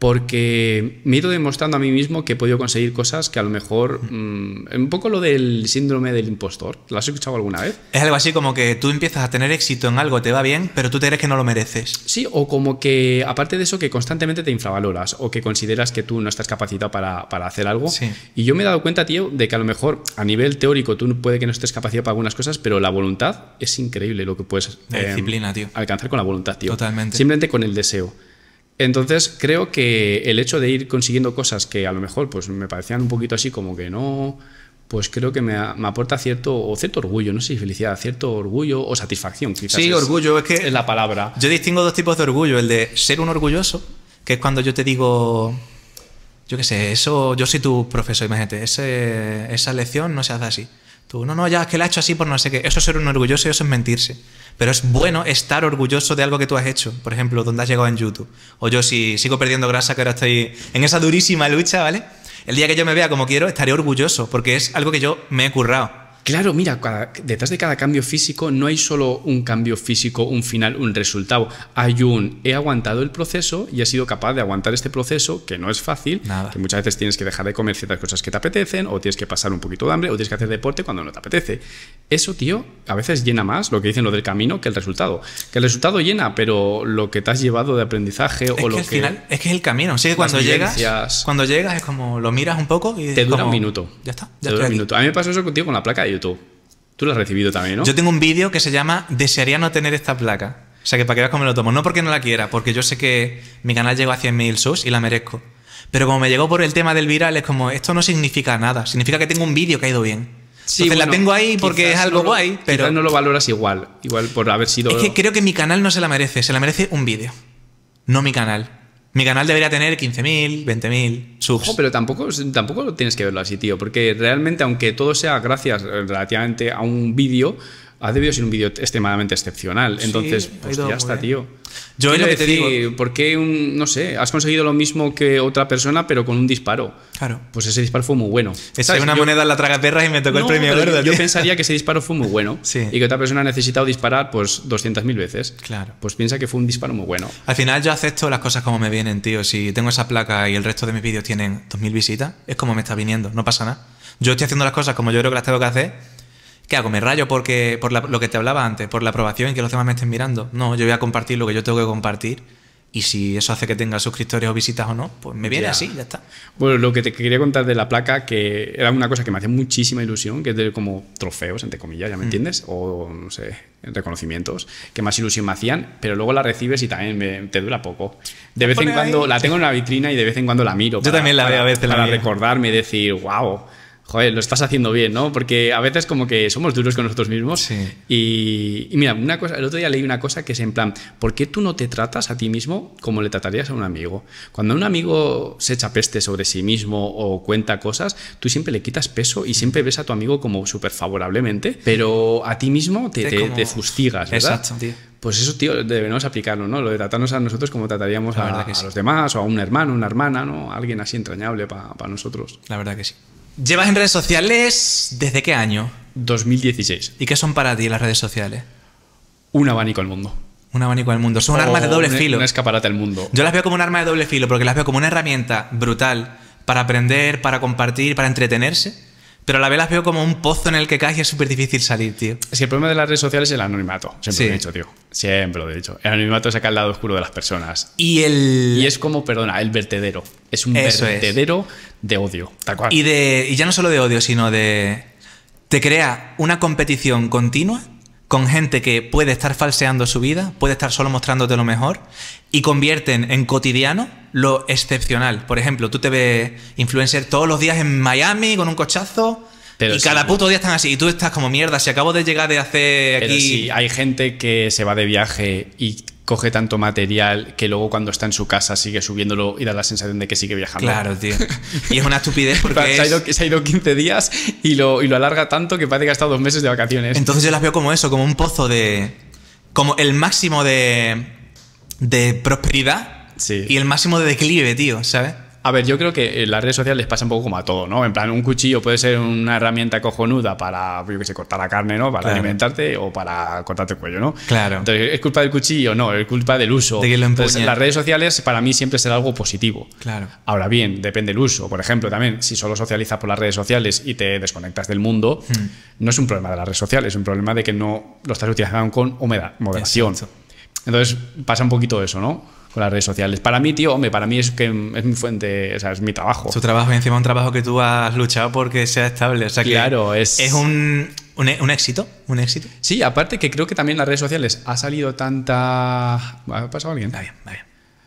S2: porque me he ido demostrando a mí mismo que he podido conseguir cosas que a lo mejor... Mm, un poco lo del síndrome del impostor, ¿lo has escuchado alguna vez? Es algo así como que tú empiezas a tener éxito en algo, te va bien, pero tú te crees que no lo mereces. Sí, o como que aparte de eso que constantemente te infravaloras o que consideras que tú no estás capacitado para, hacer algo. Y yo me he dado cuenta, tío, de que a lo mejor a nivel teórico tú puede que no estés capacitado para algunas cosas, pero la voluntad es increíble lo que puedes... Em, disciplina, tío. Alcanzar con la voluntad, tío. Totalmente. Simplemente con el deseo. Entonces creo que el hecho de ir consiguiendo cosas que a lo mejor pues, me parecían un poquito así como que no, pues creo que me, aporta cierto o cierto orgullo, no sé si felicidad, cierto orgullo o satisfacción. Quizás sí, orgullo es que es la palabra. Yo distingo dos tipos de orgullo, el de ser un
S1: orgulloso, que es cuando yo te digo, yo qué sé, eso, yo soy tu profesor, imagínate, ese, esa lección no se hace así. Tú, no, no, ya, es que la he hecho así por no sé qué. Eso es ser un orgulloso y eso es mentirse. Pero es bueno estar orgulloso de algo que tú has hecho. Por ejemplo, donde has llegado en YouTube. O yo, si sigo perdiendo grasa, que ahora estoy en esa durísima lucha, ¿vale? El día que yo me vea como quiero,
S2: estaré orgulloso, porque es algo que yo me he currado. Claro, mira, detrás de cada cambio físico no hay solo un cambio físico, un final, un resultado. Hay un he aguantado el proceso y he sido capaz de aguantar este proceso, que no es fácil, que muchas veces tienes que dejar de comer ciertas cosas que te apetecen, o tienes que pasar un poquito de hambre, o tienes que hacer deporte cuando no te apetece. Eso, tío, a veces llena más lo que dicen lo del camino que el resultado. Que el resultado llena, pero lo que te has llevado de aprendizaje o lo que. Final,
S1: es que es el camino. Sí, cuando llegas.
S2: Cuando llegas es como lo miras un poco y. Te dura un minuto. Ya está. Ya te A mí me pasó eso contigo con la placa YouTube. Tú lo has recibido también, ¿no? Yo tengo un vídeo
S1: que se llama Desearía no tener esta placa. O sea, que para que veas cómo me lo tomo. No porque no la quiera, porque yo sé que mi canal llegó a 100.000 subs y la merezco. Pero como me llegó por el tema del viral, es como, esto no significa nada. Significa que tengo un vídeo que ha ido bien. Entonces la tengo ahí porque es algo guay, pero... no
S2: lo valoras igual, igual por haber sido... Es que
S1: creo que mi canal no se la merece, se la merece un vídeo, no mi canal.
S2: Mi canal debería tener 15.000, 20.000 subs. No, pero tampoco, tampoco tienes que verlo así, tío, porque realmente, aunque todo sea gracias eh, relativamente a un vídeo, ha debido ser un vídeo extremadamente excepcional. Entonces, pues ya está, tío. Yo lo que te digo. ¿Por qué, un, no sé, has conseguido lo mismo que otra persona, pero con un disparo? Claro. Pues ese disparo fue muy bueno. Esa una moneda en la traga perra y me tocó el premio gordo. Yo, yo pensaría que ese disparo fue muy bueno sí. y que otra persona ha necesitado disparar pues 200.000 veces. Claro. Pues piensa que fue un disparo muy bueno.
S1: Al final yo acepto las cosas como me vienen, tío. Si tengo esa placa y el resto de mis vídeos tienen 2.000 visitas, es como me está viniendo, no pasa nada. Yo estoy haciendo las cosas como yo creo que las tengo que hacer ¿Qué hago? ¿Me rayo porque, por lo que te hablaba antes, por la aprobación y que los demás me estén mirando? No, yo voy a compartir lo que yo tengo que compartir. Y si eso
S2: hace que tenga suscriptores o visitas o no, pues me viene así, ya está. Bueno, lo que te quería contar de la placa, que era una cosa que me hacía muchísima ilusión, que es de como trofeos, entre comillas, ¿ya me mm. entiendes? O, no sé, reconocimientos, que más ilusión me hacían, pero luego la recibes y también te dura poco. De vez en cuando la tengo en la vitrina y de vez en cuando la miro. Yo también la veo a veces. para recordarme y decir, wow joder, lo estás haciendo bien, ¿no? Porque a veces como que somos duros con nosotros mismos. Sí. Y, mira, una cosa, el otro día leí una cosa que es en plan, ¿por qué tú no te tratas a ti mismo como le tratarías a un amigo? Cuando un amigo se echa peste sobre sí mismo o cuenta cosas, tú siempre le quitas peso y siempre ves a tu amigo como súper favorablemente, pero a ti mismo te, fustigas, ¿verdad? Exacto, Pues eso, tío, debemos aplicarlo, ¿no? Lo de tratarnos a nosotros como trataríamos a, los demás o a un hermano, una hermana, ¿no? Alguien así entrañable para nosotros. La verdad que sí.
S1: ¿Llevas en redes sociales desde qué año? 2016. ¿Y qué son para ti las redes sociales?
S2: Un abanico al mundo. Un abanico al mundo. Son un arma de doble e- filo. Un escaparate al mundo. Yo las
S1: veo como un arma de doble filo porque las veo como una herramienta brutal para aprender, para compartir, para
S2: entretenerse pero a la vez las veo como un pozo en el que caes y es súper difícil salir, tío. Si el problema de las redes sociales es el anonimato. Siempre lo he dicho, tío. Siempre lo he dicho. El anonimato saca el lado oscuro de las personas. Y el. es como, perdona, el vertedero. Es un vertedero de odio. Y, de,
S1: y ya no solo de odio, sino de. Te crea una competición continua con gente que puede estar falseando su vida, puede estar solo mostrándote lo mejor y convierten en cotidiano lo excepcional. Por ejemplo, tú te ves influencer todos los días en Miami con un cochazo. Pero y cada puto día están así. Y tú estás como mierda. Si acabo de llegar de hacer aquí. sí,
S2: hay gente que se va de viaje y coge tanto material que luego cuando está en su casa sigue subiéndolo y da la sensación de que sigue viajando. Claro, tío. Y es una estupidez porque. se, ha ido, 15 días y lo, alarga tanto que parece que ha estado dos meses de vacaciones. Entonces yo las veo como eso, como un
S1: pozo de. como el máximo de. de prosperidad
S2: y el máximo de declive, tío, ¿sabes? A ver, yo creo que en eh, las redes sociales les pasa un poco como a todo, ¿no? En plan, un cuchillo puede ser una herramienta cojonuda para, yo qué sé, cortar la carne, ¿no? Para alimentarte o para cortarte el cuello, ¿no? Claro. Entonces, ¿es culpa del cuchillo? No, es culpa del uso. De que lo las redes sociales para mí siempre será algo positivo. Claro. Ahora bien, depende del uso. Por ejemplo, también, si solo socializas por las redes sociales y te desconectas del mundo, hmm. no es un problema de las redes sociales, es un problema de que no lo estás utilizando con humedad, moderación. Entonces, pasa un poquito eso, ¿no? con las redes sociales. Para mí, tío, hombre, para mí es que es mi fuente, o sea, es mi trabajo. Tu trabajo, y encima un trabajo que tú has luchado porque sea estable. O sea, claro, es... Es un, éxito, un éxito. Sí, aparte que creo que también las redes sociales ha salido tanta... ¿Ha pasado alguien? Está bien, está bien.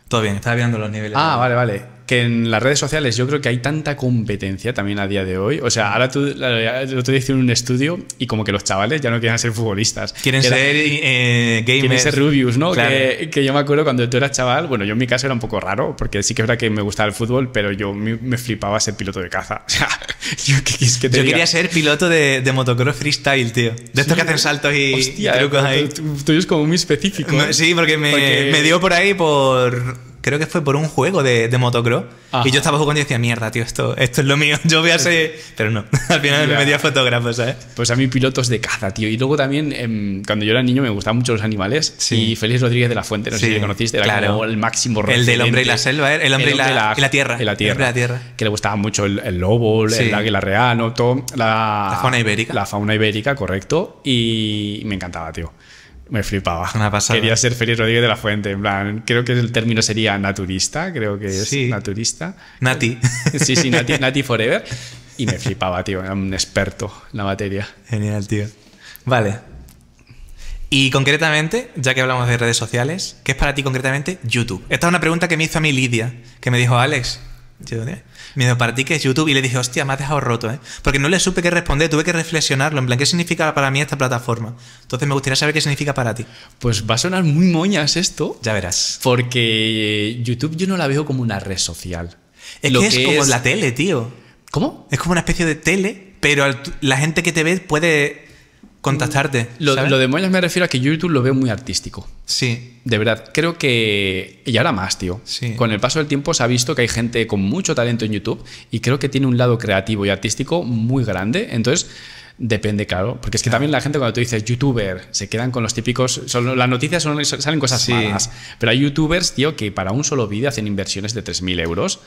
S2: Todo bien, estaba viendo los niveles. Ah, vale, vale que en las redes sociales yo creo que hay tanta competencia también a día de hoy. O sea, ahora tú, lo te en un estudio y como que los chavales ya no quieren ser futbolistas. Quieren ser
S1: eh, gamers. Quieren Rubius, ¿no? Que,
S2: yo me acuerdo cuando tú eras chaval, bueno, yo en mi caso era un poco raro, porque sí que es verdad que me gustaba el fútbol, pero yo me, me flipaba ser piloto de caza. O yo, quería ser
S1: piloto de, motocross
S2: freestyle, tío. De estos que hacen saltos y, trucos ahí. Tú, eres como muy específico. ¿eh? Sí, porque me dio
S1: por ahí por creo que fue por un juego de, de motocross. Y yo estaba jugando y decía, mierda, tío, esto, esto es lo mío, yo voy a ser...
S2: Pero no, al final me metí a fotógrafo, ¿sabes? Pues a mí pilotos de caza, tío. Y luego también, em, cuando yo era niño me gustaban mucho los animales. Sí. Y Félix Rodríguez de la Fuente, no sé si le conociste, era claro. como el máximo El del hombre y la selva, ¿eh? el, hombre y, la, tierra. Y la tierra. El hombre, la tierra. Que le gustaba mucho el, lobo, el águila real, ¿no? Todo, la, la fauna ibérica. La fauna ibérica, correcto. Y me encantaba, tío me flipaba. Quería ser Félix Rodríguez de la Fuente, en plan, creo que el término sería naturista, creo que es naturista. Nati. Sí, sí, nati, nati Forever. Y me flipaba, tío, era un experto en la materia.
S1: Genial, tío. Vale. Y concretamente, ya que hablamos de redes sociales, ¿qué es para ti concretamente YouTube? Esta es una pregunta que me hizo a mí Lidia, que me dijo, Alex, yo, me ti que es YouTube y le dije, hostia, me has dejado roto, ¿eh? Porque no le supe qué responder, tuve que reflexionarlo, en plan, ¿qué significa para mí esta plataforma? Entonces me gustaría saber
S2: qué significa para ti. Pues va a sonar muy moñas esto. Ya verás. Porque YouTube yo no la veo como una red social. Es que, es como la tele, tío. ¿Cómo? Es como una especie
S1: de tele, pero la gente que te ve puede contactarte. Lo, de
S2: Moyas me refiero a que YouTube lo veo muy artístico. Sí. De verdad, creo que. Y ahora más, tío. Sí. Con el paso del tiempo se ha visto que hay gente con mucho talento en YouTube y creo que tiene un lado creativo y artístico muy grande. Entonces Depende, claro. Porque es que también la gente cuando tú dices youtuber, se quedan con los típicos. las noticias salen cosas así malas. Pero hay youtubers, tío, que para un solo vídeo hacen inversiones de 3.000 euros.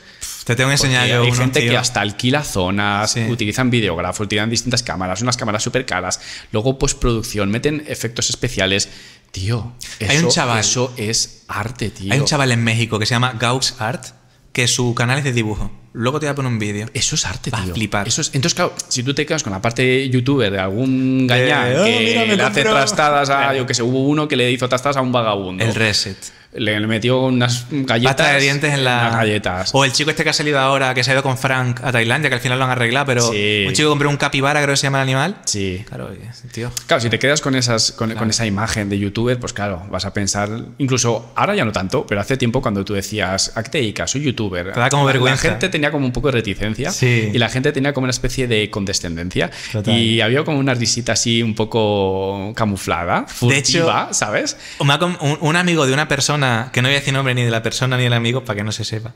S2: Te tengo que enseñar yo. Hay gente que hasta alquila zonas, utilizan videógrafos, utilizan distintas cámaras, unas cámaras súper caras. Luego postproducción, meten efectos especiales. Tío, Hay un chaval, eso es arte, tío. Hay un chaval en México que se llama
S1: Gauss Art que su canal es de dibujo. Luego te voy a poner un vídeo. Eso es arte, tío. flipar. entonces,
S2: claro, si tú te quedas con la parte youtuber de algún gañán eh, oh, que le hace trastadas a. Yo que sé, hubo uno que le hizo trastadas a un vagabundo. El reset le metió unas galletas. Pasta de dientes en las galletas. O el chico este que ha salido ahora, que se ha ido con Frank a Tailandia, que al final lo han arreglado, pero
S1: un chico
S2: compró un capibara, creo que se llama el animal. Sí. Claro, tío. Claro, si te quedas con, esas, con, con, esa imagen de youtuber, pues claro, vas a pensar, incluso ahora ya no tanto, pero hace tiempo cuando tú decías, ¿a ah, qué Soy youtuber. da como vergüenza. La gente tenía como un poco de reticencia y la gente tenía como una especie de condescendencia. Y había como unas visitas así un poco camuflada, furtiva, de hecho, ¿sabes?
S1: un amigo de una persona que no voy a decir nombre ni de la persona ni del amigo para que no se sepa,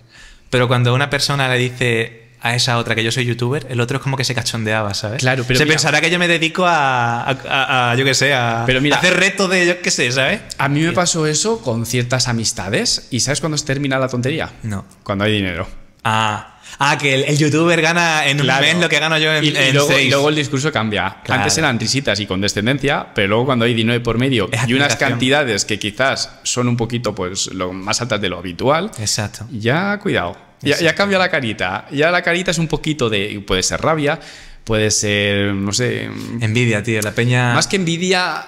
S1: pero cuando una persona le dice a esa otra que yo soy youtuber, el otro es como que
S2: se cachondeaba, ¿sabes? Claro, pero. Se pensará
S1: que yo me dedico a, yo qué sé, a, hacer
S2: reto de yo qué sé, ¿sabes? A mí me pasó eso con ciertas amistades y ¿sabes cuándo se termina la tontería? No. Cuando hay dinero. Ah. Ah, que el, youtuber gana en un mes lo que gano yo en, y, luego, Y luego el discurso cambia. Antes eran trisitas y condescendencia, pero luego cuando hay dinero por medio hay y unas cantidades que quizás son un poquito pues lo más altas de lo habitual. Exacto. Ya cuidado. Ya, cambia la carita. Ya la carita es un poquito de. puede ser rabia, puede ser. no sé. Envidia, tío. La peña. Más que envidia,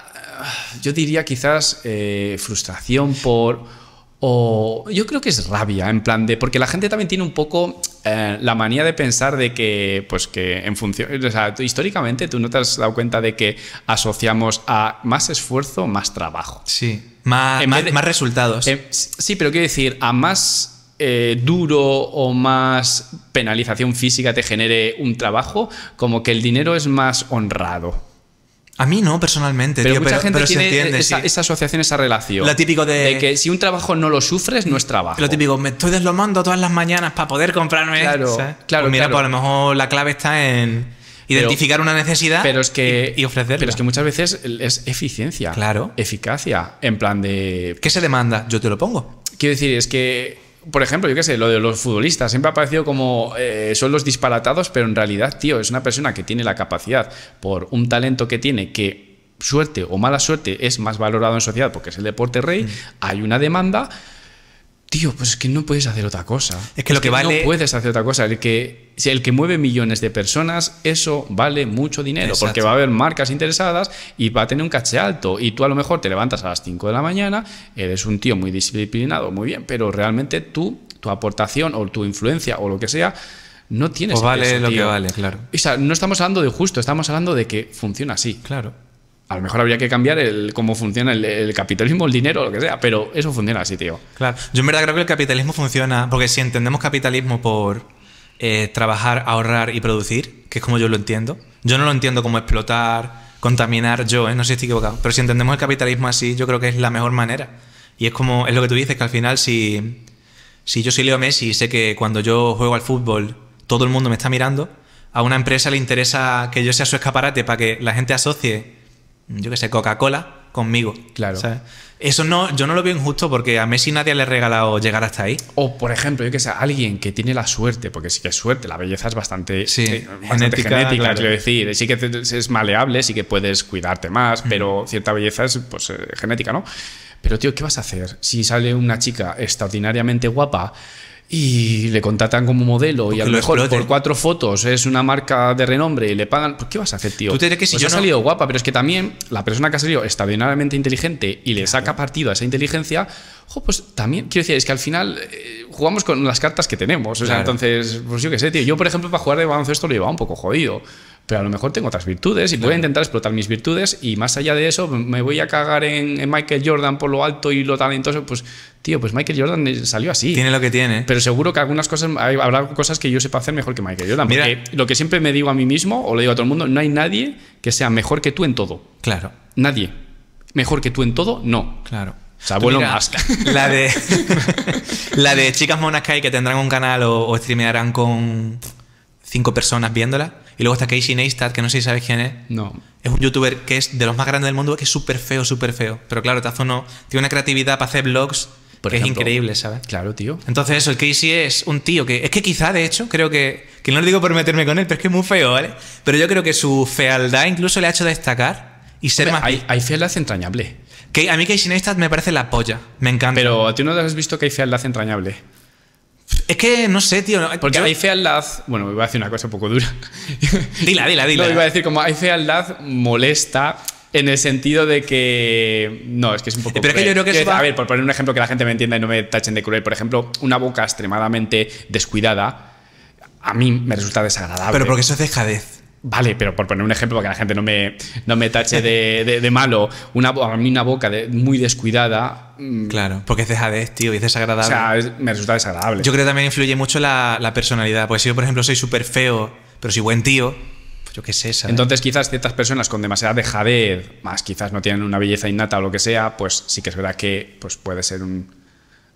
S2: yo diría quizás eh, frustración por o yo creo que es rabia, en plan de, porque la gente también tiene un poco eh, la manía de pensar de que, pues que en función, históricamente tú no te has dado cuenta de que asociamos a más esfuerzo, más trabajo. Sí, más, más, resultados. Em, sí, pero quiero decir, a más eh, duro o más penalización física te genere un trabajo, como que el dinero es más honrado. A mí no, personalmente, pero mucha gente tiene esa, asociación, esa relación. Lo típico de... que si un trabajo no lo sufres, no es trabajo. Lo típico, me
S1: estoy deslomando
S2: todas las mañanas para poder comprarme. Claro, claro. Pues mira, pues a lo
S1: mejor la clave está
S2: en identificar una necesidad y, y Pero es que muchas veces es eficiencia. Claro. Eficacia. En plan de. ¿Qué se demanda? Yo te lo pongo. Quiero decir, es que por ejemplo, yo qué sé, lo de los futbolistas, siempre ha parecido como eh, son los disparatados, pero en realidad, tío, es una persona que tiene la capacidad por un talento que tiene que suerte o mala suerte es más valorado en sociedad porque es el deporte rey, mm. hay una demanda, tío, pues es que no puedes hacer otra cosa. Es que lo que, vale. No puedes hacer otra cosa. El que, el que mueve millones de personas, eso vale mucho dinero, porque va a haber marcas interesadas y va a tener un caché alto. Y tú a lo mejor te levantas a las 5 de la mañana, eres un tío muy disciplinado, muy bien, pero realmente tú, tu aportación o tu influencia o lo que sea, no tienes pues o vale lo que vale, claro. O sea, no estamos hablando de justo, estamos hablando de que funciona así. Claro a lo mejor habría que cambiar el cómo funciona el, capitalismo, el dinero, lo que sea, pero eso funciona así, tío. Claro, yo en verdad creo que el capitalismo
S1: funciona, porque si entendemos capitalismo por eh, trabajar, ahorrar y producir, que es como yo lo entiendo, yo no lo entiendo como explotar, contaminar, yo, eh, no sé si estoy equivocado, pero si entendemos el capitalismo así, yo creo que es la mejor manera. Y es como, es lo que tú dices, que al final si, si yo soy Leo Messi y sé que cuando yo juego al fútbol todo el mundo me está mirando, a una empresa le interesa que yo sea su escaparate para que la gente asocie yo qué sé, Coca-Cola conmigo.
S2: Claro. Eso no, yo no lo veo injusto porque a Messi nadie le ha regalado llegar hasta ahí. O, por ejemplo, yo que sé, alguien que tiene la suerte, porque sí que es suerte, la belleza es bastante, eh, genética, quiero decir. Sí que es maleable, sí que puedes cuidarte más, pero cierta belleza es pues, eh, genética, ¿no? Pero, tío, ¿qué vas a hacer si sale una chica extraordinariamente guapa y le contratan como modelo y a lo, mejor por cuatro fotos es una marca de renombre y le pagan, pues, ¿qué vas a hacer, tío? que si pues yo ha salido guapa, pero es que también la persona que ha salido extraordinariamente inteligente y le saca partido a esa inteligencia, pues también, quiero decir, es que al final eh, jugamos con las cartas que tenemos. O sea, entonces, pues yo qué sé, tío. Yo, por ejemplo, para jugar de baloncesto lo llevaba un poco jodido pero a lo mejor tengo otras virtudes y voy a intentar explotar mis virtudes y más allá de eso me voy a cagar en, Michael Jordan por lo alto y lo talentoso, pues tío, pues Michael Jordan salió así. Tiene lo que tiene. Pero seguro que algunas cosas, habrá cosas que yo sepa hacer mejor que Michael Jordan. Mira. lo que siempre me digo a mí mismo o le digo a todo el mundo, no hay nadie que sea mejor que tú en todo. Claro. Nadie. Mejor que tú en todo, no. Claro. O sea, abuelo más. La de, la de chicas
S1: monas que hay que tendrán un canal o, o con cinco personas viéndola. Y luego está Casey Neistat, que no sé si sabes quién es. No. Es un youtuber que es de los más grandes del mundo, que es súper feo, súper feo. Pero claro, Tazo no. Tiene una creatividad para hacer vlogs que es increíble, ¿sabes? Claro, tío. Entonces, eso, el Casey es un tío que. Es que quizá, de hecho, creo que. Que no lo digo por meterme con él, pero es que es muy feo, ¿vale?
S2: Pero yo creo que su fealdad incluso le ha hecho destacar y ser más. Hay, fealdad entrañable. Que a mí Casey Neistat me parece la polla. Me encanta. Pero a ti no has visto que hay fealdad entrañable. Es que no sé, tío. Porque hay fealdad. Bueno, iba a decir una cosa un poco dura. Dila, dila, dila. Lo iba a decir como hay fealdad molesta en el sentido de que. No, es que es un poco. Pero es que yo creo que es, va... A ver, por poner un ejemplo que la gente me entienda y no me tachen de cruel. Por ejemplo, una boca extremadamente descuidada a mí me resulta desagradable. Pero porque eso es
S1: dejadez.
S2: Vale, pero por poner un ejemplo, para que la gente no me, me tache de, malo, una, a mí una boca muy descuidada. Mm, claro, porque es dejadez, tío, y es desagradable. O sea, me resulta desagradable. Yo creo
S1: que también influye mucho la, personalidad, porque si yo, por ejemplo, soy súper feo, pero soy buen tío,
S2: pues yo qué sé, ¿sabes? Entonces, quizás ciertas personas con demasiada dejadez, más quizás no tienen una belleza innata o lo que sea, pues sí que es verdad que pues, puede ser un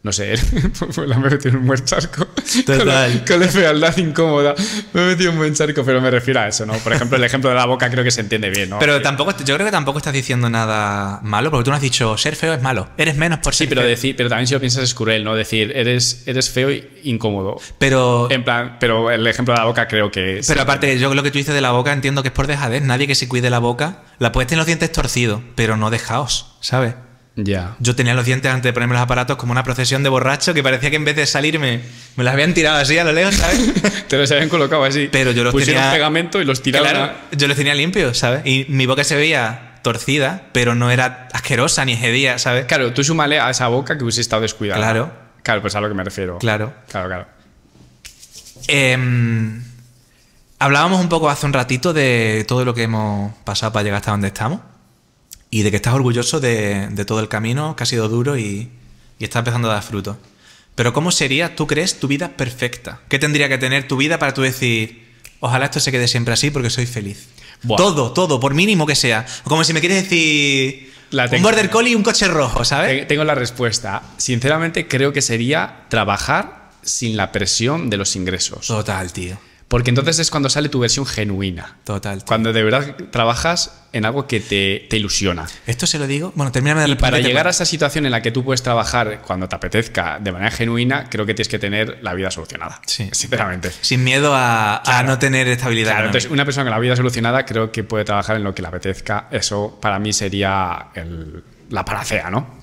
S2: no sé, pues la me he metido en un buen charco. Total. Con, la, fealdad incómoda. Me he metido un buen charco, pero me refiero a eso, ¿no? Por ejemplo, el ejemplo de la boca creo que se entiende bien, ¿no? Pero
S1: tampoco, yo creo que tampoco estás diciendo nada malo, porque
S2: tú no has dicho ser feo es malo. Eres menos por sí. Ser pero decir, pero también si lo piensas es cruel, ¿no? Decir, eres, eres feo e incómodo. Pero. En plan, pero el ejemplo de la boca creo que. Pero aparte, yo lo que tú dices
S1: de la boca entiendo que es por dejadez. Nadie que se cuide la boca. La puedes tener los dientes torcidos, pero no dejaos, ¿sabes? Yo tenía los dientes antes de ponerme los aparatos como una procesión de borracho que parecía que en vez de salirme me las habían tirado así a lo lejos, ¿sabes?
S2: Te los habían colocado así. Pero yo los Pusieron tenía...
S1: pegamento y los tiraron. yo los tenía limpios, ¿sabes? Y mi boca se veía torcida, pero no era asquerosa
S2: ni hedía, ¿sabes? Claro, tú súmale a esa boca que hubiese estado descuidada. Claro. Claro, pues a lo que me refiero. Claro. Claro, claro.
S1: Em, hablábamos un poco hace un ratito de todo lo que hemos pasado para llegar hasta donde estamos y de que estás orgulloso de, todo el camino que ha sido duro y, está empezando a dar fruto. Pero ¿cómo sería, tú crees, tu vida perfecta? ¿Qué tendría que tener tu vida para tú decir, ojalá esto se quede siempre así porque soy feliz? Todo, todo, por mínimo que sea. Como si me quieres decir un border
S2: collie y un coche rojo, ¿sabes? Tengo la respuesta. Sinceramente creo que sería trabajar sin la presión de los ingresos. Total, tío. Porque entonces es cuando sale tu versión genuina. Total. Cuando de verdad trabajas en algo que te, ilusiona.
S1: Esto se lo digo. Bueno, termina de Y para llegar a
S2: esa situación en la que tú puedes trabajar cuando te apetezca de manera genuina, creo que tienes que tener la vida solucionada. Sí. Sinceramente. Sin miedo a, no tener estabilidad. Claro, entonces una persona con la vida solucionada creo que puede trabajar en lo que le apetezca. Eso para mí sería la paracea, ¿no?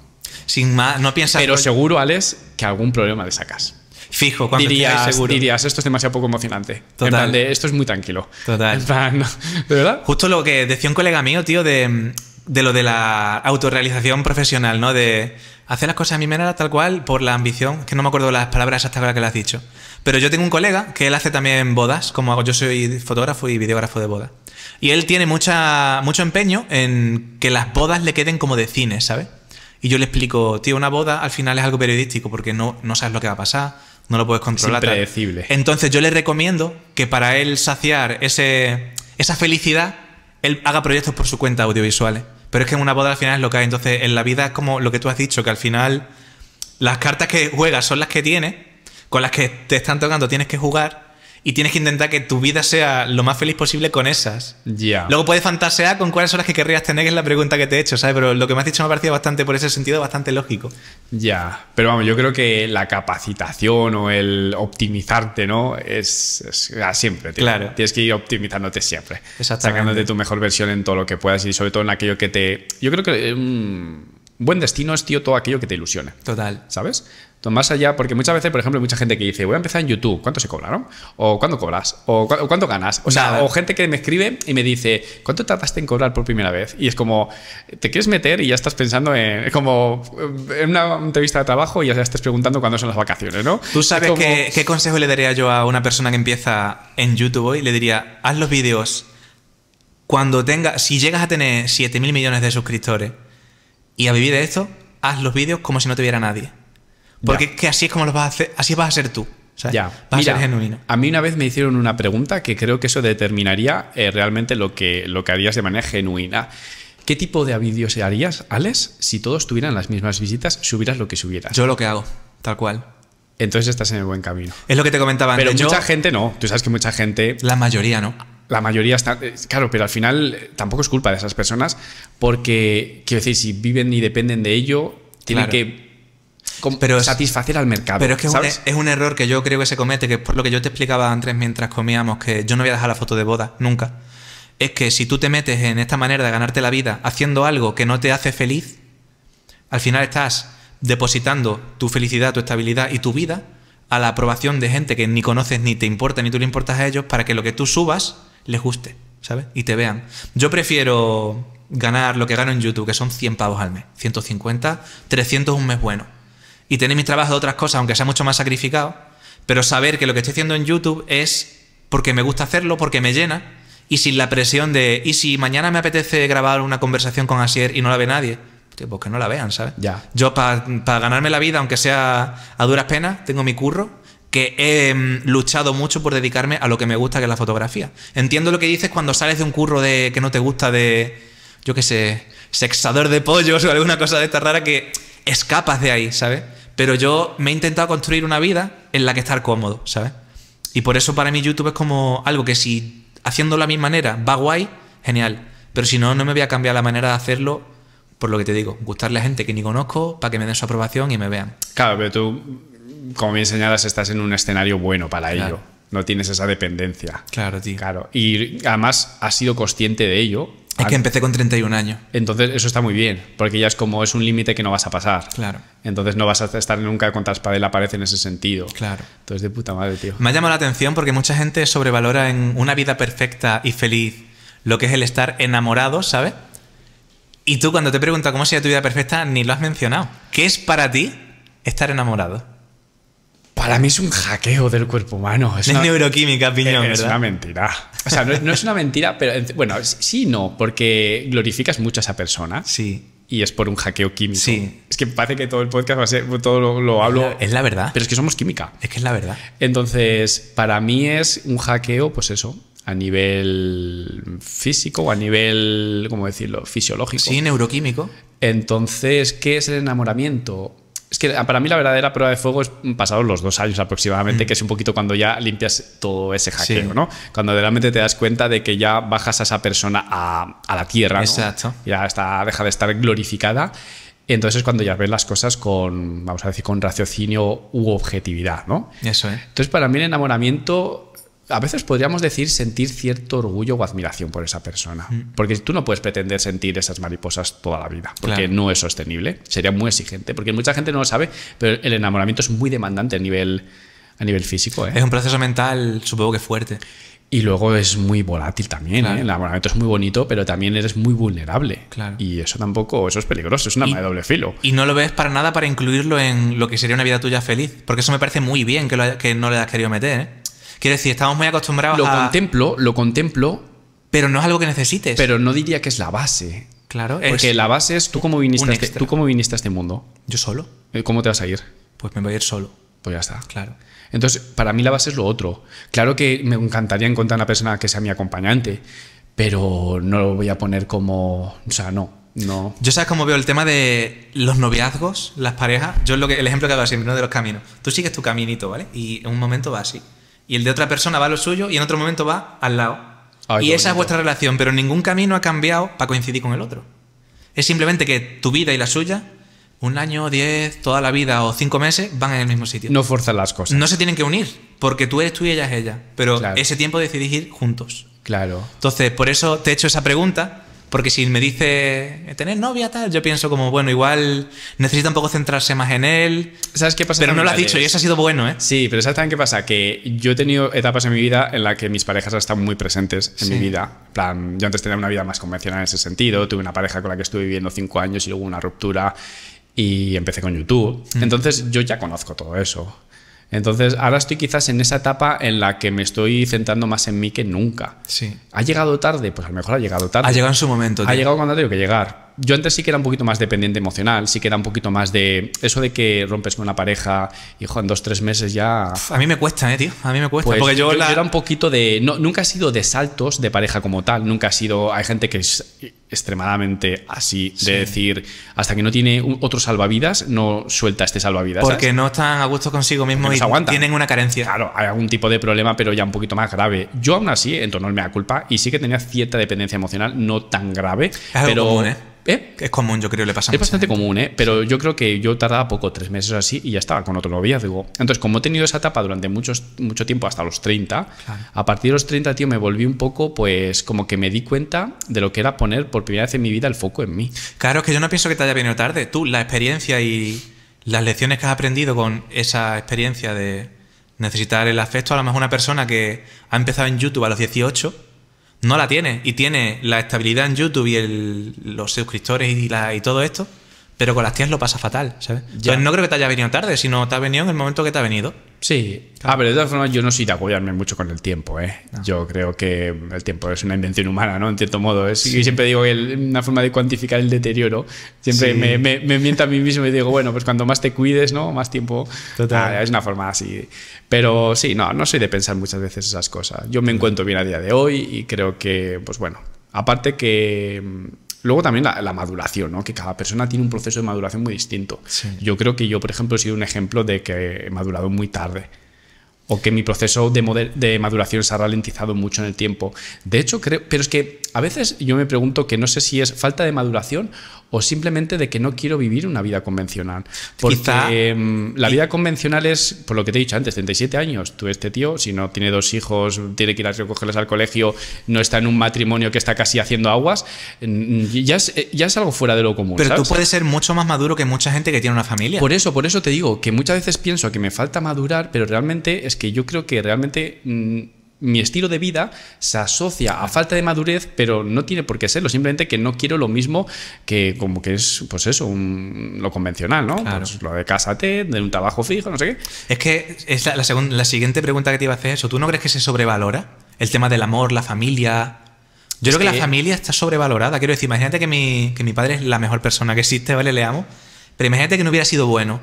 S2: Sin más, no piensas. Pero seguro, Alex, que algún problema le sacas fijo cuando dirías, seguro. Dirías, esto es demasiado poco emocionante. Total. de, esto es muy tranquilo. Total.
S1: ¿de verdad? Justo lo que decía un colega mío, tío, de, lo de la autorrealización profesional, ¿no? De hacer las cosas a mi manera tal cual por la ambición, que no me acuerdo las palabras hasta ahora que las has dicho. Pero yo tengo un colega que él hace también bodas, como hago, yo soy fotógrafo y videógrafo de bodas. Y él tiene mucha, mucho empeño en que las bodas le queden como de cine, ¿sabes? Y yo le explico, tío, una boda al final es algo periodístico porque no, no sabes lo que va a pasar, no lo puedes controlar. Es Entonces yo le recomiendo que para él saciar ese, esa felicidad, él haga proyectos por su cuenta audiovisuales. Pero es que en una boda al final es lo que hay. Entonces en la vida es como lo que tú has dicho, que al final las cartas que juegas son las que tienes, con las que te están tocando tienes que jugar y tienes que intentar que tu vida sea lo más feliz posible con esas. Ya. Luego puedes fantasear con cuáles horas que querrías tener, que es la pregunta que te he hecho, ¿sabes? Pero lo que me has dicho me ha parecido bastante, por ese sentido, bastante lógico.
S2: Ya. Pero vamos, yo creo que la capacitación o el optimizarte, ¿no? Es, siempre. Claro. Tienes que ir optimizándote siempre. Exactamente. Sacándote tu mejor versión en todo lo que puedas y sobre todo en aquello que te. Yo creo que. un mm, buen destino es, tío, todo aquello que te ilusiona. Total. ¿Sabes? Más allá, porque muchas veces, por ejemplo, hay mucha gente que dice, voy a empezar en YouTube, ¿cuánto se cobra, no? O ¿cuándo cobras? O ¿cuánto ganas? O sea, o gente que me escribe y me dice, ¿cuánto tardaste en cobrar por primera vez? Y es como, te quieres meter y ya estás pensando en, como, eh, en una entrevista de trabajo y ya estás preguntando cuándo son las vacaciones, ¿no? ¿Tú sabes qué,
S1: consejo le daría yo a una persona que empieza en YouTube hoy? Le diría, haz los vídeos cuando tenga, si llegas a tener mil millones de suscriptores y a vivir de esto, haz los vídeos como si no tuviera nadie. Porque así es como lo vas a hacer, así vas a
S2: ser tú. O ya. a ser genuino. A mí una vez me hicieron una pregunta que creo que eso determinaría eh, realmente lo que, lo que harías de manera genuina. ¿Qué tipo de avidios harías, Alex, si todos tuvieran las mismas visitas, subieras lo que subieras? Yo lo que hago, tal cual. Entonces estás en el buen camino. Es lo que te comentaba antes. Pero mucha gente no. Tú sabes que mucha gente. La mayoría no. La mayoría está. Eh, claro, pero al final eh, tampoco es culpa de esas personas porque, quiero decir, si viven y dependen de ello, tienen que pero satisfacer al mercado. Pero es que e-
S1: Es, un, error que yo creo que se comete, que es por lo que yo te explicaba antes mientras comíamos, que yo no voy a dejar la foto de boda, nunca. Es que si tú te metes en esta manera de ganarte la vida haciendo algo que no te hace feliz, al final estás depositando tu felicidad, tu estabilidad y tu vida a la aprobación de gente que ni conoces, ni te importa, ni tú le importas a ellos, para que lo que tú subas les guste, ¿sabes? Y te vean. Yo prefiero ganar lo que gano en YouTube, que son 100 pavos al mes, 150, 300 un mes bueno y tener mi trabajo de otras cosas, aunque sea mucho más sacrificado, pero saber que lo que estoy haciendo en YouTube es porque me gusta hacerlo, porque me llena, y sin la presión de, ¿y si mañana me apetece grabar una conversación con Asier y no la ve nadie? Pues que no la vean, ¿sabes? Ya. Yo para ganarme la vida, aunque sea a duras penas, tengo mi curro, que he em, luchado mucho por dedicarme a lo que me gusta, que es la fotografía. Entiendo lo que dices cuando sales de un curro de que no te gusta, de, yo qué sé, sexador de pollos o alguna cosa de esta rara que escapas de ahí, ¿sabes? Pero yo me he intentado construir una vida en la que estar cómodo, ¿sabes? Y por eso para mí YouTube es como algo que si haciendo la misma manera va guay, genial. Pero si no, no me voy a cambiar la manera de hacerlo por lo que te digo, gustarle a gente que ni conozco para que me den su aprobación y me vean.
S2: Claro, pero tú, como me señalas, estás en un escenario bueno para ello. No tienes esa dependencia. Claro, tío. Claro. Y además has sido consciente de ello es que empecé con 31 años. Entonces, eso está muy bien, porque ya es como es un límite que no vas a pasar. Claro. Entonces, no vas a estar nunca contra espada la pared en ese sentido. Claro. Entonces, de puta madre, tío.
S1: Me ha llamado la atención porque mucha gente sobrevalora en una vida perfecta y feliz lo que es el estar enamorado, ¿sabes? Y tú, cuando te preguntas cómo sería tu vida perfecta, ni lo has mencionado. ¿Qué es para ti estar enamorado?
S2: Para mí es un hackeo del cuerpo humano. Es, neuroquímica, piñón, es, una mentira. O sea, no, es una mentira, pero bueno, sí no, porque glorificas mucho a esa persona. Sí y es por un hackeo químico. Sí. Es que parece que todo el podcast va a ser, todo lo, hablo. es la, verdad. Pero es que somos química. Es que es la verdad. Entonces, para mí es un hackeo, pues eso, a nivel físico o a nivel, ¿cómo decirlo?, fisiológico. Sí, neuroquímico. Entonces, ¿qué es el enamoramiento? Es que ah, para mí la verdadera prueba de fuego es mm, pasados los dos años aproximadamente, que es un poquito cuando ya limpias todo ese hackeo, ¿no? Cuando realmente te das cuenta de que ya bajas a esa persona a, la tierra, Exacto. Ya está, deja de estar glorificada. entonces es cuando ya ves las cosas con, vamos a decir, con raciocinio u objetividad, ¿no? Eso es. Entonces, para mí el enamoramiento a veces podríamos decir sentir cierto orgullo o admiración por esa persona. Mm. Porque tú no puedes pretender sentir esas mariposas toda la vida, porque no es sostenible. Sería muy exigente, porque mucha gente no lo sabe, pero el enamoramiento es muy demandante a nivel, a nivel físico. ¿eh? Es un proceso mental, supongo que fuerte. Y luego es muy volátil también. ¿eh? El enamoramiento es muy bonito, pero también eres muy vulnerable. Claro. Y eso tampoco, eso es peligroso, es una arma de doble filo.
S1: Y no lo ves para nada para incluirlo en lo que sería una vida tuya feliz. Porque eso me parece muy bien que, que no le hayas querido meter. ¿eh? Quiero decir, estamos muy acostumbrados a. Lo
S2: contemplo, lo contemplo. Pero no es algo que necesites. Pero no diría que es la base.
S1: Claro. Porque
S2: la base es tú como viniste, este, tú viniste a este mundo. Yo solo. Eh, ¿Cómo te vas a ir? Pues me voy a ir solo. Pues ya está. Claro. Entonces, para mí la base es lo otro. Claro que me encantaría encontrar una persona que sea mi acompañante, pero no lo voy a poner como. O sea, no. No. Yo sabes cómo veo el tema
S1: de los noviazgos, las parejas. Yo es lo que, el ejemplo que hago siempre, uno De los caminos. Tú sigues tu caminito, ¿vale? Y en un momento va así y el de otra persona va a lo suyo y en otro momento va al lado. y esa es vuestra relación, pero ningún camino ha cambiado para coincidir con el otro. Es simplemente que tu vida y la suya, un año, diez, toda la vida o cinco meses, van en el mismo sitio. No
S2: forzan las cosas. No se
S1: tienen que unir, porque tú eres tú y ella es ella. Pero ese tiempo decidís ir juntos. Claro. Entonces, por eso te he hecho esa pregunta porque si me dice tener novia tal, yo pienso como, bueno,
S2: igual necesita un poco centrarse más en él. ¿Sabes qué pasa? Pero no lo ha dicho y eso ha sido bueno, ¿eh? Sí, pero ¿sabes también qué pasa? Que yo he tenido etapas en mi vida en las que mis parejas han estado muy presentes en mi vida. plan, yo antes tenía una vida más convencional en ese sentido. Tuve una pareja con la que estuve viviendo cinco años y luego una ruptura y empecé con YouTube. Mm. Entonces yo ya conozco todo eso. Entonces, ahora estoy quizás en esa etapa en la que me estoy centrando más en mí que nunca. Sí. ¿Ha llegado tarde? Pues a lo mejor ha llegado tarde. Ha llegado en su
S1: momento. Ha llegado
S2: cuando ha tenido que llegar yo antes sí que era un poquito más dependiente emocional, sí que era un poquito más de eso de que rompes con una pareja y jo, en dos, tres meses ya... a mí
S1: me cuesta, eh, tío, a mí me cuesta. Pues porque yo, era
S2: un poquito de... No, nunca ha sido de saltos de pareja como tal, nunca ha sido... Hay gente que es extremadamente así, de decir, hasta que no tiene otro salvavidas, no suelta este salvavidas. Porque no están a gusto consigo mismo y tienen una carencia. Claro, hay algún tipo de problema, pero ya un poquito más grave. Yo aún así, en torno al mea culpa, y sí que tenía cierta dependencia emocional, no tan grave, pero... ¿eh? ¿Eh? Es común, yo creo, le pasa Es bastante común, ¿eh? Pero yo creo que yo tardaba poco, tres meses así, y ya estaba con otro noviazgo. Entonces, como he tenido esa etapa durante muchos, mucho tiempo, hasta los 30, a partir de los 30, tío, me volví un poco, pues, como que me di cuenta de lo que era poner por primera vez en mi vida el foco en mí. Claro, es que yo no pienso que te haya venido tarde.
S1: Tú, la experiencia y las lecciones que has aprendido con esa experiencia de necesitar el afecto, a lo mejor una persona que ha empezado en YouTube a los 18 no la tiene y tiene la estabilidad en YouTube y los suscriptores y, y todo esto, pero con las tías lo pasa fatal, ¿sabes? no creo que te haya venido tarde, sino te ha venido en el momento que te ha venido. Sí.
S2: A Ah, pero de todas formas yo no soy de apoyarme mucho con el tiempo, ¿eh? Yo creo que el tiempo es una invención humana, ¿no? En cierto modo. es ¿eh? siempre digo que es una forma de cuantificar el deterioro. Siempre me, me, miento a mí mismo y digo, bueno, pues cuando más te cuides, ¿no? Más tiempo. Total. Ah, es una forma así. Pero sí, no, no soy de pensar muchas veces esas cosas. Yo me encuentro bien a día de hoy y creo que, pues bueno, aparte que Luego también la, maduración, ¿no? Que cada persona tiene un proceso de maduración muy distinto. Yo creo que yo, por ejemplo, he sido un ejemplo de que he madurado muy tarde o que mi proceso de, de, maduración se ha ralentizado mucho en el tiempo. De hecho, creo, pero es que a veces yo me pregunto que no sé si es falta de maduración o simplemente de que no quiero vivir una vida convencional. Porque em, la vida convencional es, por lo que te he dicho antes, 37 años. Tú, este tío, si no tiene dos hijos, tiene que ir a recogerlas al colegio, no está en un matrimonio que está casi haciendo aguas, ya es, eh, ya es algo fuera de lo común. Pero tú puedes ser mucho más maduro que mucha gente que tiene una familia. Por eso, por eso te digo que muchas veces pienso que me falta madurar, pero realmente es que yo creo que realmente. Mm, mi estilo de vida se asocia a falta de madurez, pero no tiene por qué serlo, simplemente que no quiero lo mismo que como que es, pues eso, lo convencional, ¿no? Pues lo de cásate, de un trabajo fijo, no sé qué. Es que es
S1: la, siguiente pregunta que te iba a hacer eso. ¿Tú no crees que se sobrevalora el tema del amor, la familia? Yo creo que, que, la familia está sobrevalorada. Quiero decir, imagínate que mi, que mi padre es la mejor persona que existe, ¿vale? Le amo. Pero imagínate que no hubiera sido bueno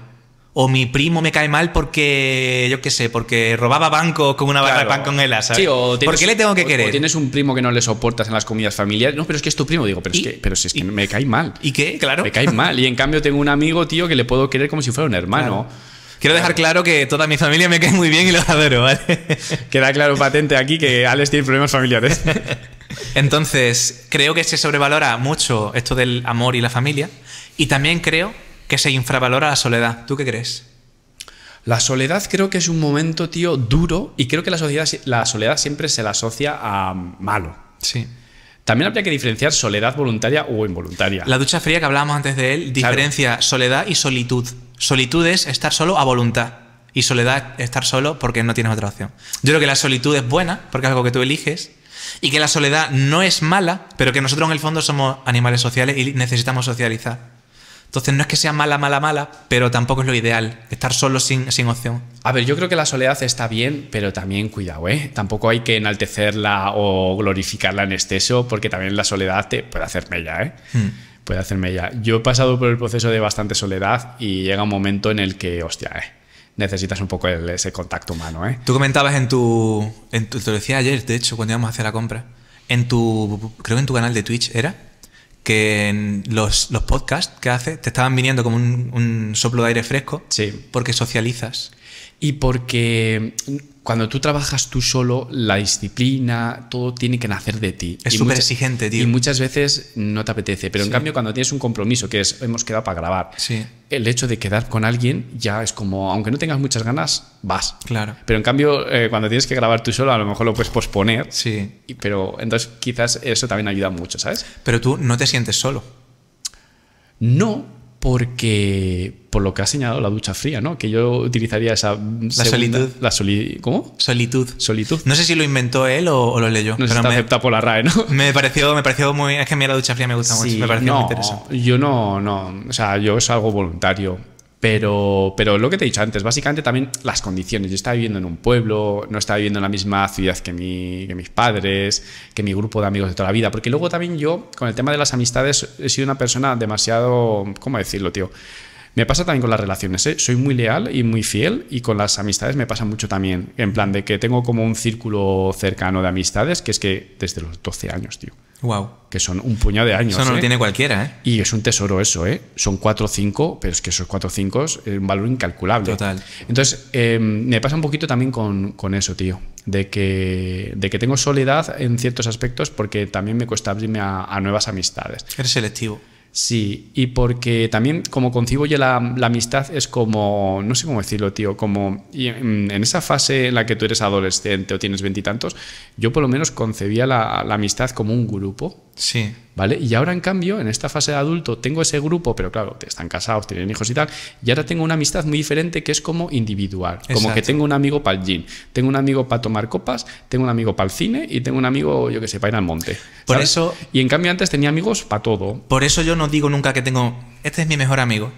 S1: o mi primo me cae mal porque, yo qué sé, porque robaba banco con una barra de pan con él, ¿sabes? Sí, o ¿Por qué le tengo que querer?
S2: tienes un primo que no le soportas en las comidas familiares. No, pero es que es tu primo. Digo, pero, es que, pero si es que me cae mal. ¿Y qué? Claro. Me cae mal. Y en cambio tengo un amigo, tío, que le puedo querer como si fuera un hermano. Quiero dejar claro que toda mi familia me cae muy bien y los adoro, ¿vale? Queda claro patente aquí que Alex tiene problemas familiares.
S1: Entonces, creo que se sobrevalora mucho esto del amor y la familia. Y también creo
S2: que se infravalora la soledad. ¿Tú qué crees? La soledad creo que es un momento, tío, duro y creo que la, soledad siempre se la asocia a malo. Sí. También habría que diferenciar soledad voluntaria o involuntaria. La ducha fría que hablábamos antes de él diferencia
S1: soledad y solitud. Solitud es estar solo a voluntad y soledad es estar solo porque no tienes otra opción. Yo creo que la solitud es buena porque es algo que tú eliges y que la soledad no es mala, pero que nosotros en el fondo somos animales sociales y necesitamos socializar. Entonces no es que sea mala, mala, mala, pero tampoco es lo ideal, estar solo sin, sin opción.
S2: A ver, yo creo que la soledad está bien, pero también cuidado, ¿eh? Tampoco hay que enaltecerla o glorificarla en exceso, porque también la soledad te puede hacerme ya, ¿eh? Hmm. puede hacerme ya. Yo he pasado por el proceso de bastante soledad y llega un momento en el que, hostia, eh, necesitas un poco ese contacto humano. Eh.
S1: Tú comentabas en tu, en tu, Te lo decía ayer, de hecho, cuando íbamos a hacer la compra. En tu. Creo que en tu canal de Twitch, ¿era? que en los, los, podcasts que haces te estaban
S2: viniendo como un, un, soplo de aire fresco sí. porque socializas. Y porque cuando tú trabajas tú solo, la disciplina, todo tiene que nacer de ti. Es súper exigente, tío. Y muchas veces no te apetece. Pero en cambio, cuando tienes un compromiso, que es hemos quedado para grabar, sí. el hecho de quedar con alguien ya es como, aunque no tengas muchas ganas, vas. Claro. Pero en cambio, eh, cuando tienes que grabar tú solo, a lo mejor lo puedes posponer. Sí. pero entonces quizás eso también ayuda mucho, ¿sabes? Pero tú no te sientes solo. No, porque por lo que ha señalado la ducha fría, ¿no? Que yo utilizaría esa la solitud, la soli ¿cómo? Solitud, solitud. No sé si lo inventó él o, lo leyó. No pero está me, acepta por la RAE, ¿no?
S1: Me pareció, me pareció muy, es que a mí la ducha fría me gusta mucho, me pareció muy interesante.
S2: Yo no, no, o sea, yo es algo voluntario. Pero, pero lo que te he dicho antes, básicamente también las condiciones. Yo estaba viviendo en un pueblo, no estaba viviendo en la misma ciudad que, mis padres, que mi grupo de amigos de toda la vida. Porque luego también yo, con el tema de las amistades, he sido una persona demasiado, ¿cómo decirlo, tío? Me pasa también con las relaciones, ¿eh? soy muy leal y muy fiel y con las amistades me pasa mucho también, en plan de que tengo como un círculo cercano de amistades, que es que desde los 12 años, tío. Wow. Que son un puñado de años. Eso no lo ¿eh? tiene cualquiera, ¿eh? Y es un tesoro eso, ¿eh? Son 4 o 5, pero es que esos 4 o 5 es eh, un valor incalculable. Total. Entonces, eh, me pasa un poquito también con, eso, tío. De que, de que, tengo soledad en ciertos aspectos porque también me cuesta abrirme a nuevas amistades. Eres selectivo. Sí, y porque también como concibo yo la, amistad es como, no sé cómo decirlo, tío, como en, esa fase en la que tú eres adolescente o tienes veintitantos, yo por lo menos concebía la amistad como un grupo Sí. ¿Vale? Y ahora, en cambio, en esta fase de adulto, tengo ese grupo, pero claro, están casados, tienen hijos y tal, y ahora tengo una amistad muy diferente que es como individual. Como que tengo un amigo para el gym, tengo un amigo para tomar copas, tengo un amigo para el cine y tengo un amigo, yo que sé, para ir al monte. Por eso. Y en cambio, antes tenía amigos para todo. Por eso yo no digo nunca que tengo.
S1: Este es mi mejor amigo.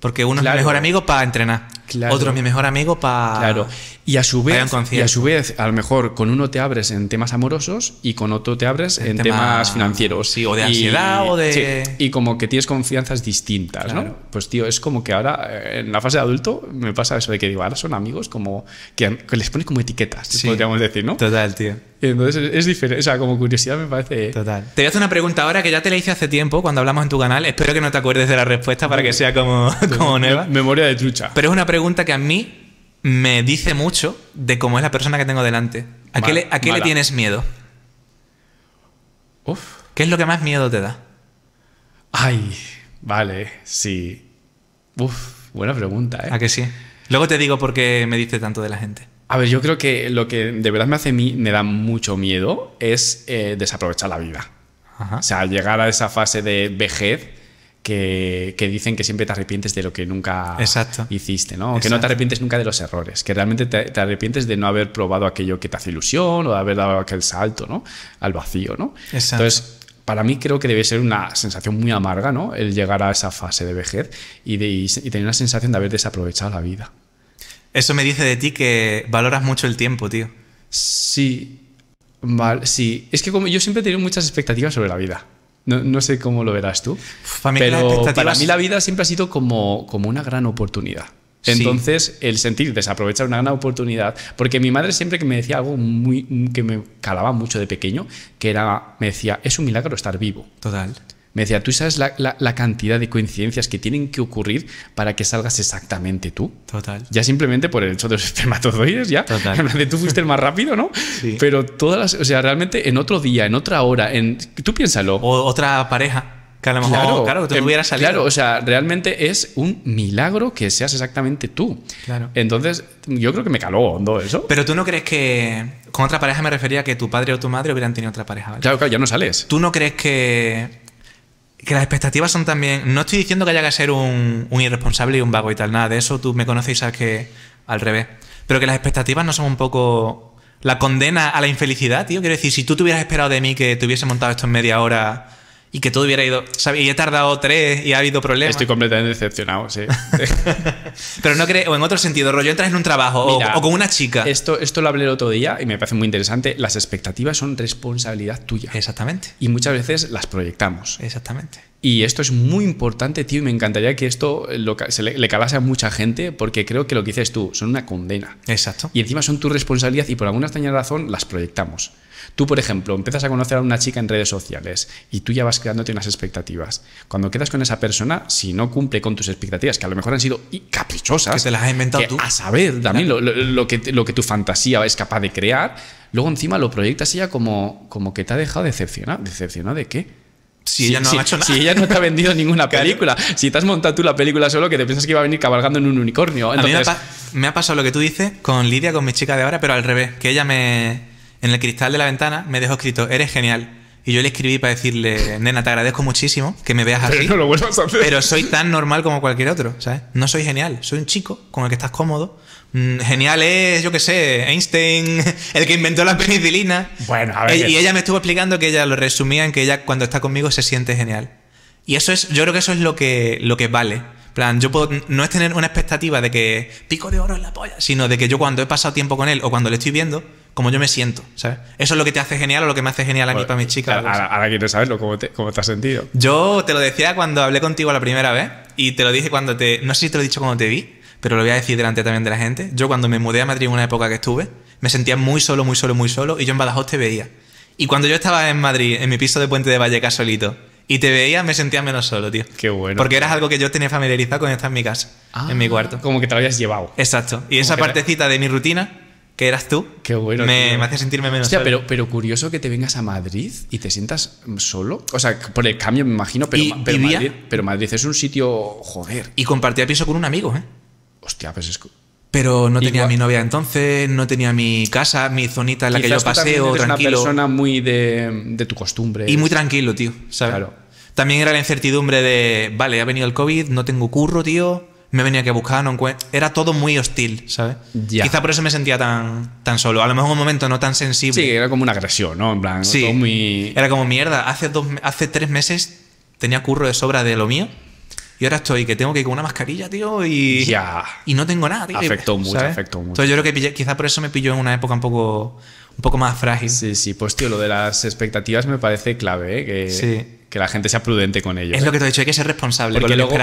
S1: Porque uno es mi mejor amigo para entrenar, otro es mi mejor amigo para. Claro.
S2: Y a su vez, y a su vez, a lo mejor con uno te abres en temas amorosos y con otro te abres en, temas financieros. Sí, o de ansiedad y, o de. y como que tienes confianzas distintas, ¿no? Pues tío, es como que ahora eh, en la fase de adulto me pasa eso de que digo, ahora son amigos como que, les pones como etiquetas, podríamos decir, ¿no? Total, tío entonces es, diferente, o sea, como curiosidad me parece... Total.
S1: Te voy a hacer una pregunta ahora que ya te la hice hace tiempo cuando hablamos en tu canal. Espero que no te acuerdes de la respuesta para que sea como, nueva. Memoria de trucha. Pero es una pregunta que a mí me dice mucho de cómo es la persona que tengo delante. ¿A, qué, le, tienes
S2: miedo? Uf. ¿Qué es lo que más miedo te da? Ay, vale, sí. Uf, buena pregunta, ¿eh? ¿A que sí? Luego te digo por qué me diste tanto de la gente. A ver, yo creo que lo que de verdad me hace me da mucho miedo es eh, desaprovechar la vida. O sea, al llegar a esa fase de vejez que, dicen que siempre te arrepientes de lo que nunca hiciste, ¿no? Que no te arrepientes nunca de los errores, que realmente te, arrepientes de no haber probado aquello que te hace ilusión o de haber dado aquel salto, ¿no? Al vacío, ¿no? Exacto. Entonces, para mí creo que debe ser una sensación muy amarga, ¿no? El llegar a esa fase de vejez y, y tener una sensación de haber desaprovechado la vida.
S1: Eso me dice de ti que valoras
S2: mucho el tiempo, tío. Sí, sí. Es que como yo siempre he tenido muchas expectativas sobre la vida. No, sé cómo lo verás tú. para mí la vida siempre ha sido como, como una gran oportunidad. Entonces, el sentir desaprovechar una gran oportunidad, porque mi madre siempre que me decía algo muy, que me calaba mucho de pequeño, que era, me decía, es un milagro estar vivo. Total. Me decía, ¿tú sabes la, cantidad de coincidencias que tienen que ocurrir para que salgas exactamente tú? Total. Ya simplemente por el hecho de los espermatozoides, ya. Total. tú fuiste el más rápido, ¿no? Sí. Pero todas las. O sea, realmente en otro día, en otra hora, en. Tú piénsalo. O otra pareja. Que a claro, claro, tú salido. Claro, o sea, realmente es un milagro que seas exactamente tú. Claro. Entonces, yo creo que me caló hondo eso. Pero tú no crees que. Con otra pareja me refería a que tu padre o tu madre hubieran tenido otra pareja. Claro, claro, ya no
S1: sales. ¿Tú no crees que que las expectativas son también. No estoy diciendo que haya que ser un, irresponsable y un vago y tal, nada de eso. Tú me conoces y sabes que al revés. Pero que las expectativas no son un poco. La condena a la infelicidad, tío. Quiero decir, si tú te hubieras esperado de mí que te hubiese montado esto en media hora y que todo hubiera ido. Y he tardado tres y ha habido problemas. Estoy completamente decepcionado, sí. Pero no creo, o en otro sentido, rollo, entras en un trabajo o, con
S2: una chica. Esto, esto lo hablé el otro día y me parece muy interesante. Las expectativas son responsabilidad tuya. Exactamente. Y muchas veces las proyectamos. Exactamente. Y esto es muy importante, tío, y me encantaría que esto se le, le, calase a mucha gente, porque creo que lo que dices tú son una condena. Exacto. Y encima son tu responsabilidad y por alguna extraña razón las proyectamos. Tú, por ejemplo, empiezas a conocer a una chica en redes sociales y tú ya vas creándote unas expectativas. Cuando quedas con esa persona, si no cumple con tus expectativas, que a lo mejor han sido caprichosas, que te las has inventado tú. A saber también lo, que, lo que tu fantasía es capaz de crear, luego encima lo proyectas ella como, como que te ha dejado decepcionada. ¿decepcionado de qué? Si, ella no si ella no te ha vendido ninguna película. Si te has montado tú la película solo que te piensas que iba a venir cabalgando en un unicornio. A mí
S1: me, ha pasado lo que tú dices con Lidia, con mi chica de ahora, pero al revés. Que ella me, en el cristal de la ventana me dejó escrito, eres genial. Y yo le escribí para decirle, nena, te agradezco muchísimo que me veas así. Pero, no lo vuelvas a hacer. pero soy tan normal como cualquier otro, ¿sabes? No soy genial, soy un chico con el que estás cómodo. Mm, genial es, yo qué sé, Einstein, el que inventó la penicilina. Bueno, a ver. Y, ella me estuvo explicando que ella lo resumía en que ella cuando está conmigo se siente genial. Y eso es, yo creo que eso es lo que, lo que vale plan, yo puedo, no es tener una expectativa de que pico de oro en la polla, sino de que yo cuando he pasado tiempo con él o cuando le estoy viendo, como yo me siento, ¿sabes? Eso es lo que te hace genial o lo que me hace genial a mí para mi chica. Pues. Ahora,
S2: ahora, quieres saberlo, ¿cómo te, has sentido?
S1: Yo te lo decía cuando hablé contigo la primera vez y te lo dije cuando te... No sé si te lo he dicho cuando te vi, pero lo voy a decir delante también de la gente. Yo cuando me mudé a Madrid en una época que estuve, me sentía muy solo, muy solo, muy solo y yo en Badajoz te veía. Y cuando yo estaba en Madrid, en mi piso de Puente de Vallecas solito, y te veía, me sentía menos solo, tío. Qué bueno. Porque eras algo que yo tenía familiarizado con estar en mi casa, en mi ah, cuarto. Como que te lo habías llevado. Exacto. Y esa partecita de mi rutina
S2: que eras tú, Qué bueno, me, me, hace sentirme menos Pero, curioso que te vengas a Madrid y te sientas solo. O sea, por el cambio me imagino, pero, pero Madrid, es un sitio, joder. Y compartía piso con un amigo, ¿eh? Hostia, pues es... Pero no tenía mi novia
S1: entonces, no tenía mi casa, mi zonita en la que yo paseo, eres una persona
S2: muy de, tu costumbre. Y muy
S1: tranquilo, tío, Claro. También era la incertidumbre de, vale, ha venido el COVID, no tengo curro, tío me venía que buscar, no Era todo muy hostil, ¿sabes? Ya. Quizá por eso me sentía tan, tan solo. A lo mejor un momento no tan sensible. Sí, era como una agresión, ¿no? En plan, sí. muy. Era como mierda. Hace, dos, hace tres meses tenía curro de sobra de lo mío. Y ahora estoy que tengo que ir con una mascarilla, tío, y. Ya. Y no tengo nada, tío. Afectó mucho, afectó mucho. Entonces yo creo que quizá por eso me
S2: pilló en una época un poco. Un poco más frágil. Sí, sí, pues tío, lo de las expectativas me parece clave, ¿eh? Que sí que la gente sea prudente con ello. Es lo ¿eh? que te he dicho, hay que ser responsable. Porque luego,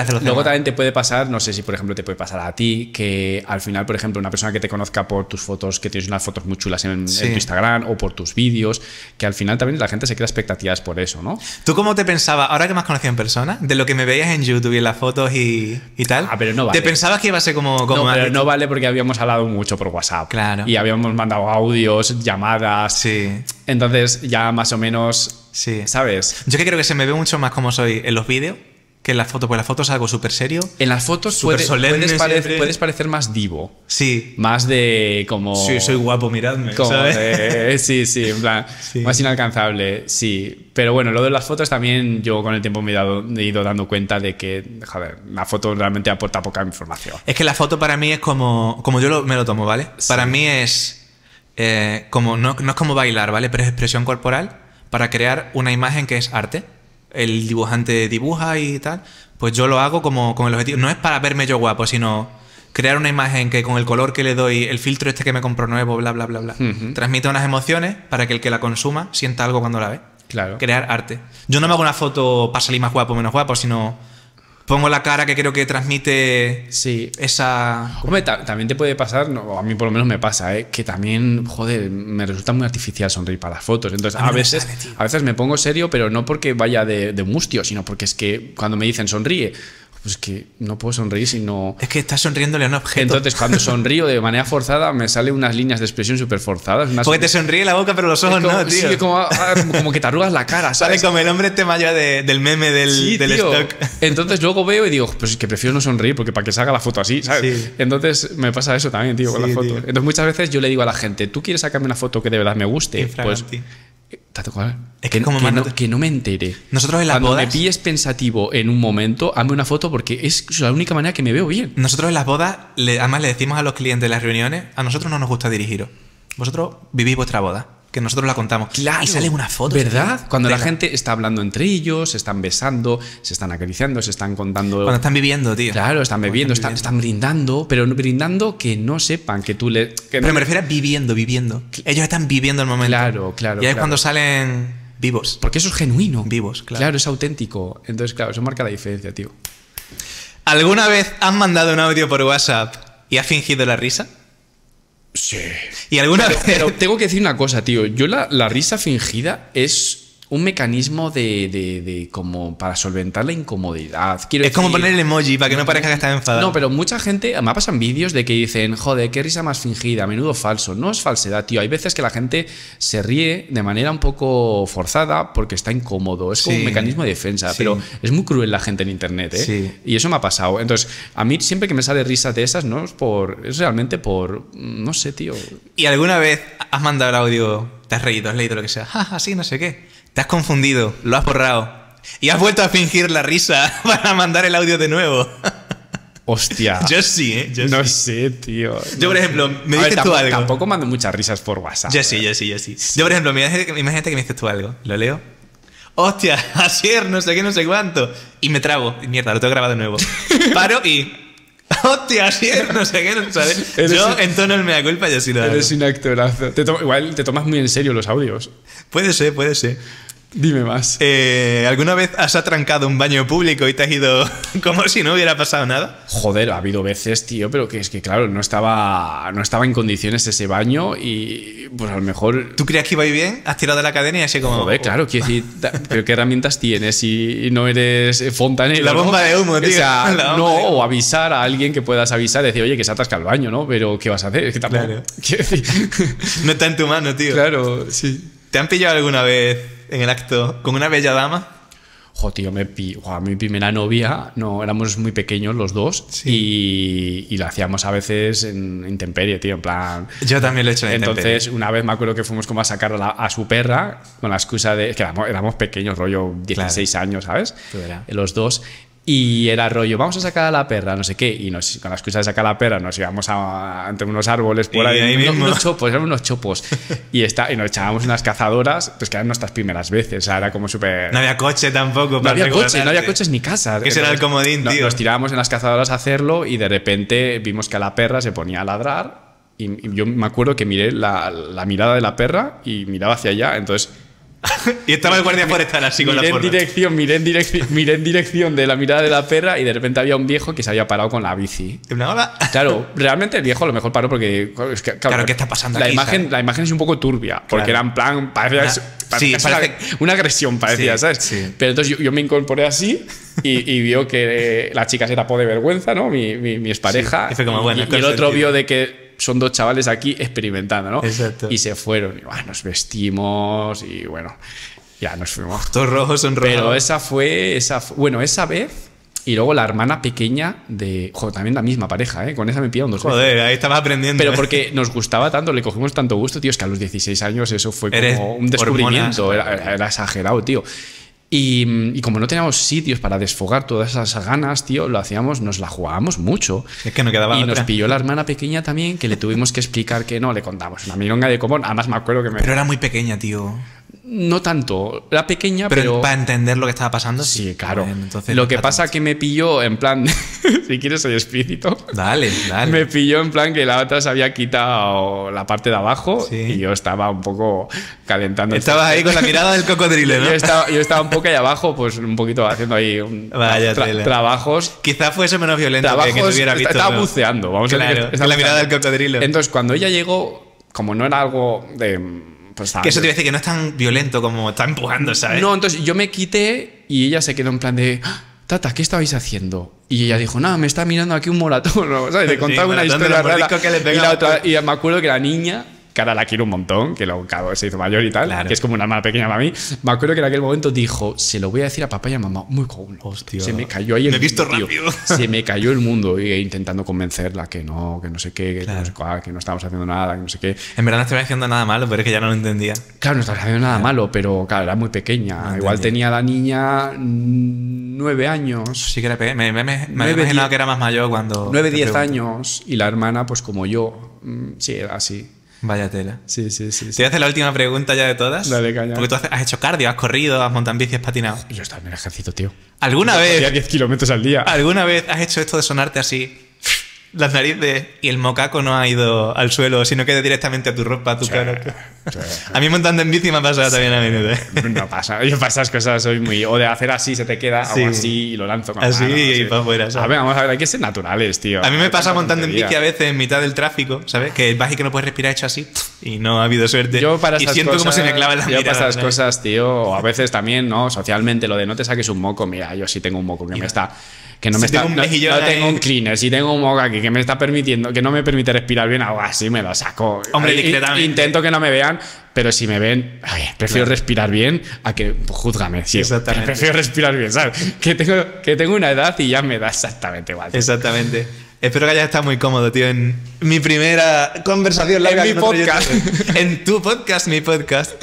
S2: también te puede pasar, no sé si por ejemplo te puede pasar a ti, que al final, por ejemplo, una persona que te conozca por tus fotos, que tienes unas fotos muy chulas en, tu Instagram o por tus vídeos, que al final también la gente se crea expectativas por eso, ¿no? ¿Tú cómo te pensabas,
S1: ahora que más has en persona,
S2: de lo que me veías en YouTube y en las fotos y, tal? Ah, pero no vale. ¿Te pensabas que iba a ser como... como no, pero no vale porque habíamos hablado mucho por WhatsApp. Claro. Y habíamos mandado audios, llamadas. Sí. Entonces ya más o menos Sí.
S1: ¿Sabes? Yo que creo que se me ve mucho más como soy en los vídeos que en las fotos, porque las fotos es algo súper serio. En
S2: las fotos puedes, parecer, más divo. Sí. Más de como... Sí, soy guapo, miradme. Eh, sí, sí, en plan, más inalcanzable, sí. Pero bueno, lo de las fotos también yo con el tiempo me he, ido dando cuenta de que, joder, la foto realmente aporta poca información.
S1: Es que la foto para mí es como, como yo me lo tomo, ¿vale? Para mí es eh, como, no, no es como bailar, ¿vale? Pero es expresión corporal para crear una imagen que es arte. El dibujante dibuja y tal. Pues yo lo hago como con el objetivo. No es para verme yo guapo, sino crear una imagen que con el color que le doy, el filtro este que me compro nuevo, bla, bla, bla, bla, transmite unas emociones para que el que la consuma sienta algo cuando la ve. Claro. Crear arte. Yo no me hago una foto para salir más guapo o menos guapo, sino pongo la cara que creo que
S2: transmite sí. esa... Hombre, también te puede pasar, no, a mí por lo menos me pasa, ¿eh? que también, joder, me resulta muy artificial sonreír para las fotos. Entonces, a, veces, a veces me pongo serio, pero no porque vaya de, de mustio, sino porque es que cuando me dicen sonríe, pues que no puedo sonreír si Es que estás sonriéndole a un objeto. Entonces, cuando sonrío de manera forzada, me salen unas líneas de expresión súper forzadas. Porque te sonríe la boca, pero los ojos no, tío. Ah, ah, como, que te arrugas la cara, ¿sabes? como el hombre este mayor del meme del, stock. Entonces, luego veo y digo, pues es que prefiero no sonreír porque para que salga la foto así, ¿sabes? Entonces, me pasa eso también, tío, con la foto. Entonces, muchas veces yo le digo a la gente, ¿tú quieres sacarme una foto que de verdad me guste? Qué pues... Te es que, como no, que, no, me entere. Nosotros en las Cuando me pensativo en un momento, hazme una foto porque es la
S1: única manera que me veo bien. Nosotros en las bodas, además le decimos a los clientes de las reuniones, a nosotros no nos gusta dirigiros.
S2: Vosotros vivís vuestra boda, que nosotros la contamos. Claro, y sale una foto. ¿Verdad? Cuando la gente está hablando entre ellos, se están besando, se están acariciando, se están contando. Cuando están viviendo, tío. Claro, están bebiendo, están, están, brindando, pero brindando que no sepan que tú le. pero me refiero a viviendo, viviendo. Ellos están viviendo el momento. Claro, claro. Y ahí es cuando salen Vivos. Porque eso es genuino. Vivos, claro. Claro, es auténtico. Entonces, claro, eso marca la diferencia, tío. ¿Alguna vez has mandado un audio por WhatsApp y has fingido la risa? Sí. ¿Y alguna vez? Pero tengo que decir una cosa, tío. Yo la, la risa fingida es un mecanismo de, como para solventar la incomodidad. es como poner el emoji para que no parezca que estás enfadado. No, pero mucha gente, me pasan vídeos de que dicen, joder, qué risa más fingida, a menudo falso. No es falsedad, tío. Hay veces que la gente se ríe de manera un poco forzada porque está incómodo. Es como un mecanismo de defensa, pero es muy cruel la gente en internet, ¿eh? Sí. Y eso me ha pasado. Entonces, a mí siempre que me sale risa de esas, no es por. Es realmente por. No sé, tío. ¿Y alguna vez has mandado el audio, te has reído, has leído lo que sea?
S1: Sí, no sé qué?
S2: Te has confundido,
S1: lo has borrado. Y has vuelto a fingir la risa para mandar el audio de nuevo.
S2: Hostia. Yo sí, ¿eh? no sé, tío. Yo, por ejemplo, me dices tú algo. Tampoco mando muchas risas por WhatsApp. Yo sí, ¿eh? yo sí, yo sí.
S1: Yo, por ejemplo, imagínate que me dices tú algo. ¿Lo leo? Hostia, asier, no sé qué, no sé cuánto. Y me trago. mierda, lo tengo grabado de nuevo. Paro y. Hostia, asier, no sé qué, no sé. yo, en tono el mea culpa, yo sí lo hago. Eres
S2: un actorazo. igual te tomas muy en serio los audios. Puede ser, puede ser. Dime más.
S1: Eh, ¿Alguna vez has atrancado un baño público y te has ido como si no hubiera pasado nada?
S2: Joder, ha habido veces, tío, pero que es que, claro, no estaba, no estaba en condiciones ese baño y, pues a lo mejor. ¿Tú creías que iba a ir bien? ¿Has tirado de la cadena y así como.? Joder, claro, quiero decir, oh". pero ¿qué herramientas tienes si no eres fontanero? La bomba de humo, tío. O sea, no, o avisar a alguien que puedas avisar, decir, oye, que se atasca el baño, ¿no? Pero ¿qué vas a hacer? Es Claro.
S1: no está en tu mano, tío. Claro, sí. ¿Te han pillado alguna vez? en el acto con una bella dama?
S2: Jo, tío, me, mi primera novia, no, éramos muy pequeños los dos y, lo hacíamos a veces en intemperie, tío, en plan... Yo también lo he hecho en Entonces, una vez me acuerdo que fuimos como a sacar a, su perra con la excusa de... que éramos, pequeños, rollo 16 años, ¿sabes? Eh, los dos. Y era rollo, vamos a sacar a la perra, no sé qué. Y nos, con la excusa de sacar a la perra nos íbamos a, ante unos árboles por ahí. unos, unos chopos, y, está, y nos echábamos unas cazadoras, pues que eran nuestras primeras veces. O sea, era como súper. No había
S1: coche tampoco.
S2: No había no había coches ni casa. Que era el comodín, Nos tirábamos en las cazadoras a hacerlo y de repente vimos que a la perra se ponía a ladrar. Y, yo me acuerdo que miré la mirada de la perra y miraba hacia allá. Entonces y estaba el guardia forestal así con la en dirección, miré en dirección, miren en dirección de la mirada de la perra y de repente había un viejo que se había parado con la bici. Claro, realmente el viejo a lo mejor paró porque claro, está pasando la Imagen, la imagen es un poco turbia, porque era en plan parecía, ah, sí, una, agresión parecía, ¿sabes? Pero entonces yo, me incorporé así y, vio que la chica se tapó de vergüenza, ¿no? Mi, mi, mi expareja. y, el otro vio de que son dos chavales aquí experimentando, ¿no? Exacto. Y se fueron, y nos vestimos y bueno, ya nos fuimos. Todos rojos son Pero esa fue, esa, bueno, esa vez y luego la hermana pequeña de. Joder, también la misma pareja, ¿eh? Con esa me pillaron dos Joder, ahí estaba aprendiendo. Pero ¿eh? porque nos gustaba tanto, le cogimos tanto gusto, tío. Es que a los 16 años eso fue como un descubrimiento. era, exagerado, tío. Y, como no teníamos sitios para desfogar todas esas ganas, tío, lo hacíamos, nos la jugábamos mucho. Es que no quedaba Y nos pilló la hermana pequeña también, que le tuvimos que explicar que no, le contamos una milonga de común. Además, me acuerdo que me. Pero era muy pequeña, tío. No tanto, La pequeña, pero... pero... para entender lo que estaba pasando. Sí, claro. entonces lo que pasa que me pilló en plan, si quieres soy espíritu. Dale, dale. Me pilló en plan que la otra se había quitado la parte de abajo y yo estaba un poco calentando. estaba ahí con la mirada del cocodrilo, ¿no? yo, estaba, yo estaba un poco ahí abajo, pues un poquito haciendo ahí trabajos. Quizá fuese menos violento que, tuviera visto. Estaba buceando, vamos a ver. con la mirada del cocodrilo. Entonces, cuando ella llegó, como no era algo de pues que eso te iba a
S1: decir que no es tan
S2: violento como está empujando, ¿sabes? No, entonces yo me quité y ella se quedó en plan de. Ah, tata, ¿qué estabais haciendo? Y ella dijo, nada, me está mirando aquí un moratón, ¿sabes? Le contaba una historia rara. y me acuerdo que la niña Cara la quiero un montón, que luego claro, se hizo mayor y tal, que es como una hermana pequeña para mí. Me acuerdo que en aquel momento dijo, se lo voy a decir a papá y a mamá, muy cool. Se me cayó ahí el me Se me cayó el mundo eh, intentando convencerla que no, que no sé qué, que, no, estamos haciendo nada, que no sé qué. En
S1: verdad no estaba haciendo nada malo, pero
S2: es que ya no lo entendía. Claro, no estaba haciendo nada malo, pero claro, era muy pequeña. Igual tenía la niña nueve años. Sí que era pequeña. Me, me, me, que era más
S1: mayor cuando... Nueve, diez
S2: años y la hermana pues como yo. Mm, sí, así. Vaya tela. Sí, sí, sí. Te voy la
S1: última pregunta ya de todas. Dale, caña. Porque
S2: tú has hecho cardio, has corrido, has montado en
S1: bici, has patinado. Yo
S2: el ejército, tío.
S1: ¿Alguna vez? vez? 10 kilómetros al día. ¿Alguna vez has hecho esto de sonarte así? las narices y el mocaco no ha ido al suelo, sino que directamente a tu
S2: ropa, a tu cara. A mí montando en bici me ha pasado también a mí No pasa, yo pasas cosas, soy muy. O de hacer así, se te queda, o así y lo lanzo así, y para afuera. A ver, vamos a ver, hay que ser naturales, tío. A mí me pasa montando en bici a
S1: veces en mitad del tráfico, ¿sabes? Que vas y que no puedes respirar hecho así
S2: y no ha habido suerte. Yo para y siento cosas, como se me clava la yo mirada. Yo cosas, tío, o a veces también, ¿no? Socialmente, lo de no te saques un moco, mira, yo sí tengo un moco que mira. me está que no me tengo está. Un no, tengo un cleaner, si tengo un aquí que me está permitiendo, que no me permite respirar bien, ahora así me lo saco. Hombre, eh, eh, Intento que no me vean, pero si me ven, prefiero respirar bien a que. Pues, Exactamente. Prefiero respirar bien, ¿sabes? Que tengo, que tengo una edad y ya me da exactamente igual.
S1: Exactamente. Espero que hayas estado muy cómodo, tío, en mi primera conversación larga en mi podcast. en tu podcast, mi podcast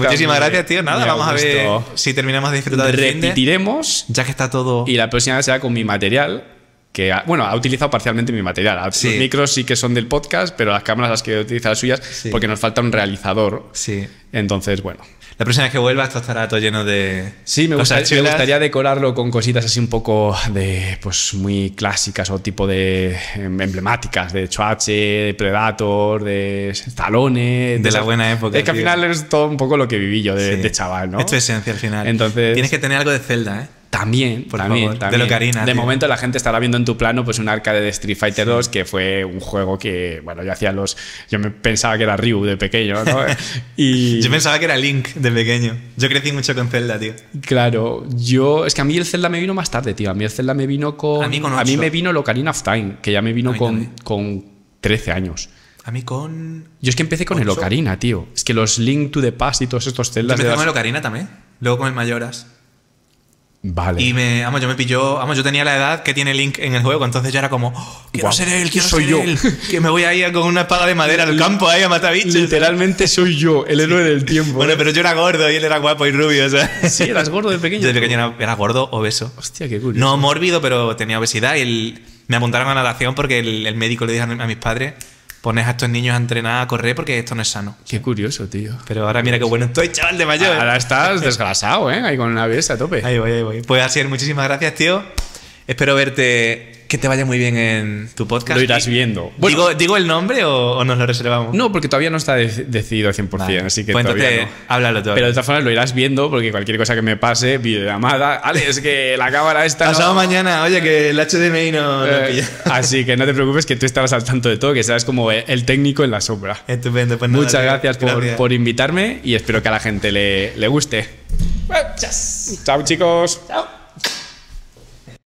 S1: muchísimas gracias, tío. Nada, vamos a ver si terminamos de disfrutar del
S2: Repetiremos. ya que está todo. Y la próxima vez será con mi material. Que bueno, ha utilizado parcialmente mi material. Los micros sí que son del podcast, pero las cámaras las que utilizar las suyas, porque nos falta un realizador. Sí. Entonces, bueno. La próxima vez que vuelva esto estará todo lleno de. Sí, me, gustaría decorarlo con cositas así un poco de, pues, muy clásicas o tipo de em, emblemáticas, de Choache, de Predator, de talones De la buena época. Es que al final es todo un poco lo que viví yo de, chaval, ¿no? Es esencia al final. Entonces. Tienes que
S1: tener algo de celda ¿eh?
S2: También, por también, De Locarina. De momento la gente estará viendo en tu plano pues un arcade de Street Fighter 2 que fue un juego que, bueno, yo hacía los yo me pensaba que era Ryu de pequeño, yo pensaba que era Link de pequeño. Yo crecí mucho con Zelda, tío. Claro, yo es que a mí el Zelda me vino más tarde, tío. A mí el Zelda me vino con a mí, A mí me vino Locarina of Time, que ya me vino con, con 13 años.
S1: A mí con
S2: Yo es que empecé con el Ocarina, tío. Es que los Link to the Past y todos estos Zelda Yo empecé el Ocarina también. Luego con el Mayoras. Vale. Y
S1: me, vamos, yo me pilló, vamos, yo tenía la edad que tiene Link en el juego, entonces ya era como, oh, quiero ser él, quiero soy ser yo. que me voy ahí con una espada de madera al campo ahí a matar
S2: bichos. Literalmente soy yo, el héroe del tiempo. Bueno, pero yo era gordo y él era
S1: guapo y rubio, o sea. Sí, eras gordo de pequeño. de pequeño era, gordo, obeso. Hostia, qué curioso. No mórbido, pero tenía obesidad y me apuntaron a natación porque el, el médico le dijo a mis padres pones a estos niños a entrenar, a correr, porque esto no es sano. Qué
S2: curioso, tío.
S1: Pero ahora mira qué bueno estoy, chaval de mayor. Ahora estás desgrasado, ¿eh? Ahí con la bs a tope. Ahí voy, ahí voy. Pues así, muchísimas gracias, tío. Espero verte que te vaya muy bien en tu podcast.
S2: Lo irás viendo.
S1: ¿Digo, el nombre o, nos lo reservamos?
S2: No, porque todavía no está decidido al 100%, así que pues todavía háblalo todo. Pero de todas formas lo irás viendo porque cualquier cosa que me pase, videollamada, Ale, es que la cámara está... Pasado mañana, oye, que el HDMI no, eh, pilla. Así que no te preocupes que tú estabas al tanto de todo, que serás como e-, el técnico en la sombra. Estupendo.
S1: Pues Muchas gracias, Por,
S2: invitarme y espero que a la gente le, guste. Chao chicos. Chao.